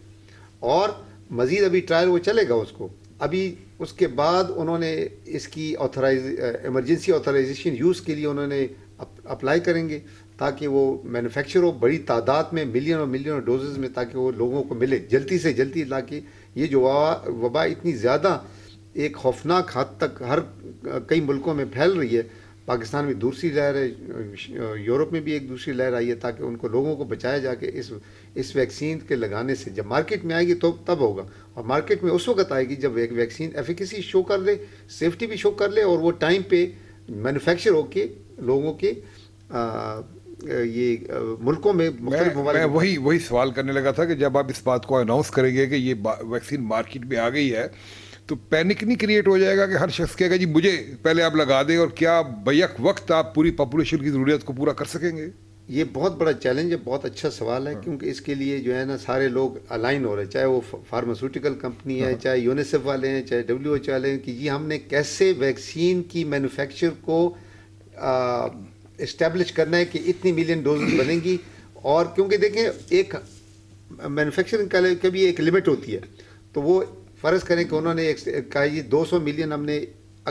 और मज़ीद अभी ट्रायल वो चलेगा उसको अभी उसके बाद उन्होंने इसकी ऑथराइज इमरजेंसी ऑथराइजेशन यूज़ के लिए उन्होंने अप, अप्लाई करेंगे ताकि वो मैन्युफैक्चर हो बड़ी तादाद में मिलियन और मिलियन डोजेज में ताकि वो लोगों को मिले जल्दी से जल्दी ताकि ये जो वबा इतनी ज़्यादा एक खौफनाक हद तक हर कई मुल्कों में फैल रही है पाकिस्तान में दूसरी लहर है यूरोप में भी एक दूसरी लहर आई है ताकि उनको लोगों को बचाया जाके इस इस वैक्सीन के लगाने से जब मार्केट में आएगी तो तब होगा और मार्केट में उस वक्त आएगी जब एक वैक्सीन एफिकेसी शो कर ले सेफ्टी भी शो कर ले और वो टाइम पे मैन्युफैक्चर होके लोगों के आ, ये मुल्कों में मैं, मैं वही वही सवाल करने लगा था कि जब आप इस बात को अनाउंस करेंगे कि ये वैक्सीन मार्केट में आ गई है तो पैनिक नहीं क्रिएट हो जाएगा कि हर शख्स कहेगा जी मुझे पहले आप लगा दें और क्या बैक वक्त आप पूरी पॉपुलेशन की ज़रूरत को पूरा कर सकेंगे ये बहुत बड़ा चैलेंज है बहुत अच्छा सवाल है हाँ। क्योंकि इसके लिए जो है ना सारे लोग अलाइन हो रहे हैं चाहे वो फार्मास्यूटिकल कंपनी है हाँ। चाहे यूनिसेफ वाले हैं चाहे डब्ल्यू एच वाले हैं कि जी हमने कैसे वैक्सीन की मैन्युफैक्चर को इस्टेब्लिश करना है कि इतनी मिलियन डोज बनेंगी और क्योंकि देखें एक मैन्युफैक्चरिंग का कभी एक लिमिट होती है तो वो फ़र्ज़ करें कि उन्होंने कहा ये 200 मिलियन हमने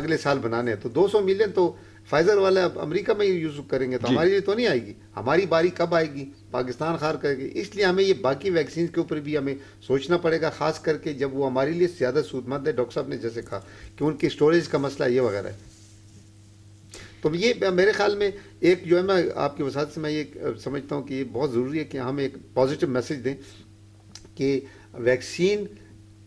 अगले साल बनाने हैं तो 200 मिलियन तो फाइजर वाला अब अमरीका में यूज़ करेंगे तो हमारी तो नहीं आएगी हमारी बारी कब आएगी पाकिस्तान खार करेगी इसलिए हमें ये बाकी वैक्सीन के ऊपर भी हमें सोचना पड़ेगा ख़ास करके जब वो हमारे लिए ज़्यादा सूदमंद है डॉक्टर साहब ने जैसे कहा कि उनकी स्टोरेज का मसला ये वगैरह है तो ये मेरे ख्याल में एक जो है मैं आपके वसात से मैं ये समझता हूँ कि ये बहुत ज़रूरी है कि हम एक पॉजिटिव मैसेज दें कि वैक्सीन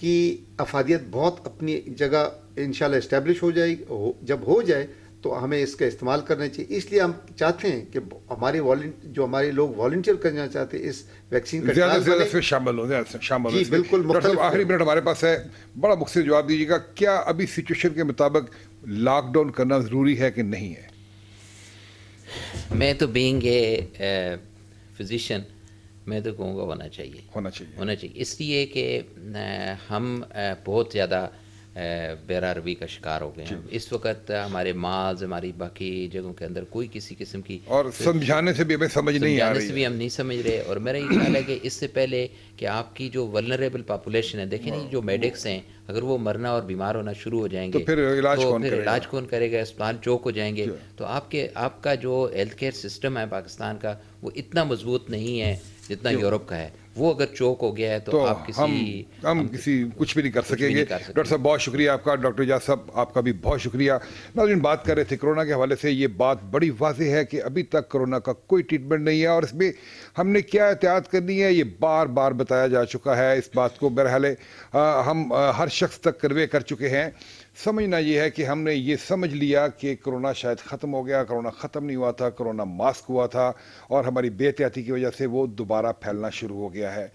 की अफादियत बहुत अपनी जगह इन इस्टेब्लिश हो जाएगी जब हो जाए तो हमें इसका इस्तेमाल करना चाहिए इसलिए हम चाहते हैं कि हमारे जो हमारे लोग वॉल्टियर करना चाहते हैं इस वैक्सीन का ज़्यादा से शामिल हों शामिल बिल्कुल आखिरी मिनट हमारे पास है बड़ा मुख्य जवाब दीजिएगा क्या अभी सिचुएशन के मुताबिक लॉकडाउन करना ज़रूरी है कि नहीं है मैं तो बींग ए फिजिशन मैं तो कहूँगा होना चाहिए होना चाहिए होना चाहिए इसलिए कि uh, हम uh, बहुत ज़्यादा बेरारवी का शिकार हो गए हैं इस वक्त हमारे माज हमारी बाकी जगहों के अंदर कोई किसी किस्म की और समझाने से भी हमें समझ नहीं आ रही से भी हम नहीं समझ रहे और मेरा ये ख्याल है कि इससे पहले कि आपकी जो वलनरेबल पॉपुलेशन है देखें जो मेडिक्स हैं अगर वो मरना और बीमार होना शुरू हो जाएंगे तो फिर इलाज तो फिर इलाज कौन करेगा अस्पताल चौक हो जाएंगे तो आपके आपका जो हेल्थ केयर सिस्टम है पाकिस्तान का वो इतना मजबूत नहीं है जितना यूरोप का है वो अगर चौक हो गया है तो, तो आप किसी हम, हम, हम किसी कुछ भी नहीं कर सकेंगे डॉक्टर साहब बहुत शुक्रिया आपका डॉक्टर एजाज साहब आपका भी बहुत शुक्रिया नाजिन बात कर रहे थे कोरोना के हवाले से ये बात बड़ी वाजह है कि अभी तक कोरोना का कोई ट्रीटमेंट नहीं है और इसमें हमने क्या एहतियात करनी है ये बार बार बताया जा चुका है इस बात को बहरहाल हम हर शख्स तक कर्वे कर चुके हैं समझना ये है कि हमने ये समझ लिया कि कोरोना शायद ख़त्म हो गया कोरोना ख़त्म नहीं हुआ था कोरोना मास्क हुआ था और हमारी बेहतियाती की वजह से वो दोबारा फैलना शुरू हो गया है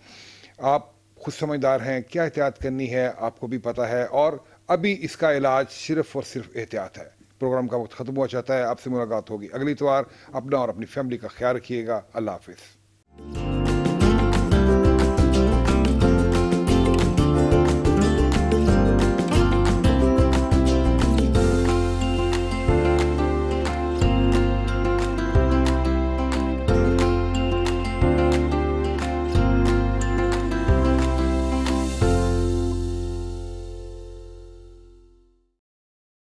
आप खुद समझदार हैं क्या एहतियात करनी है आपको भी पता है और अभी इसका इलाज सिर्फ और सिर्फ एहतियात है प्रोग्राम का वक्त ख़त्म हुआ चाहता है आपसे मुलाकात होगी अगली इतवार अपना और अपनी फैमिली का ख्याल रखिएगा अल्लाह हाफिज़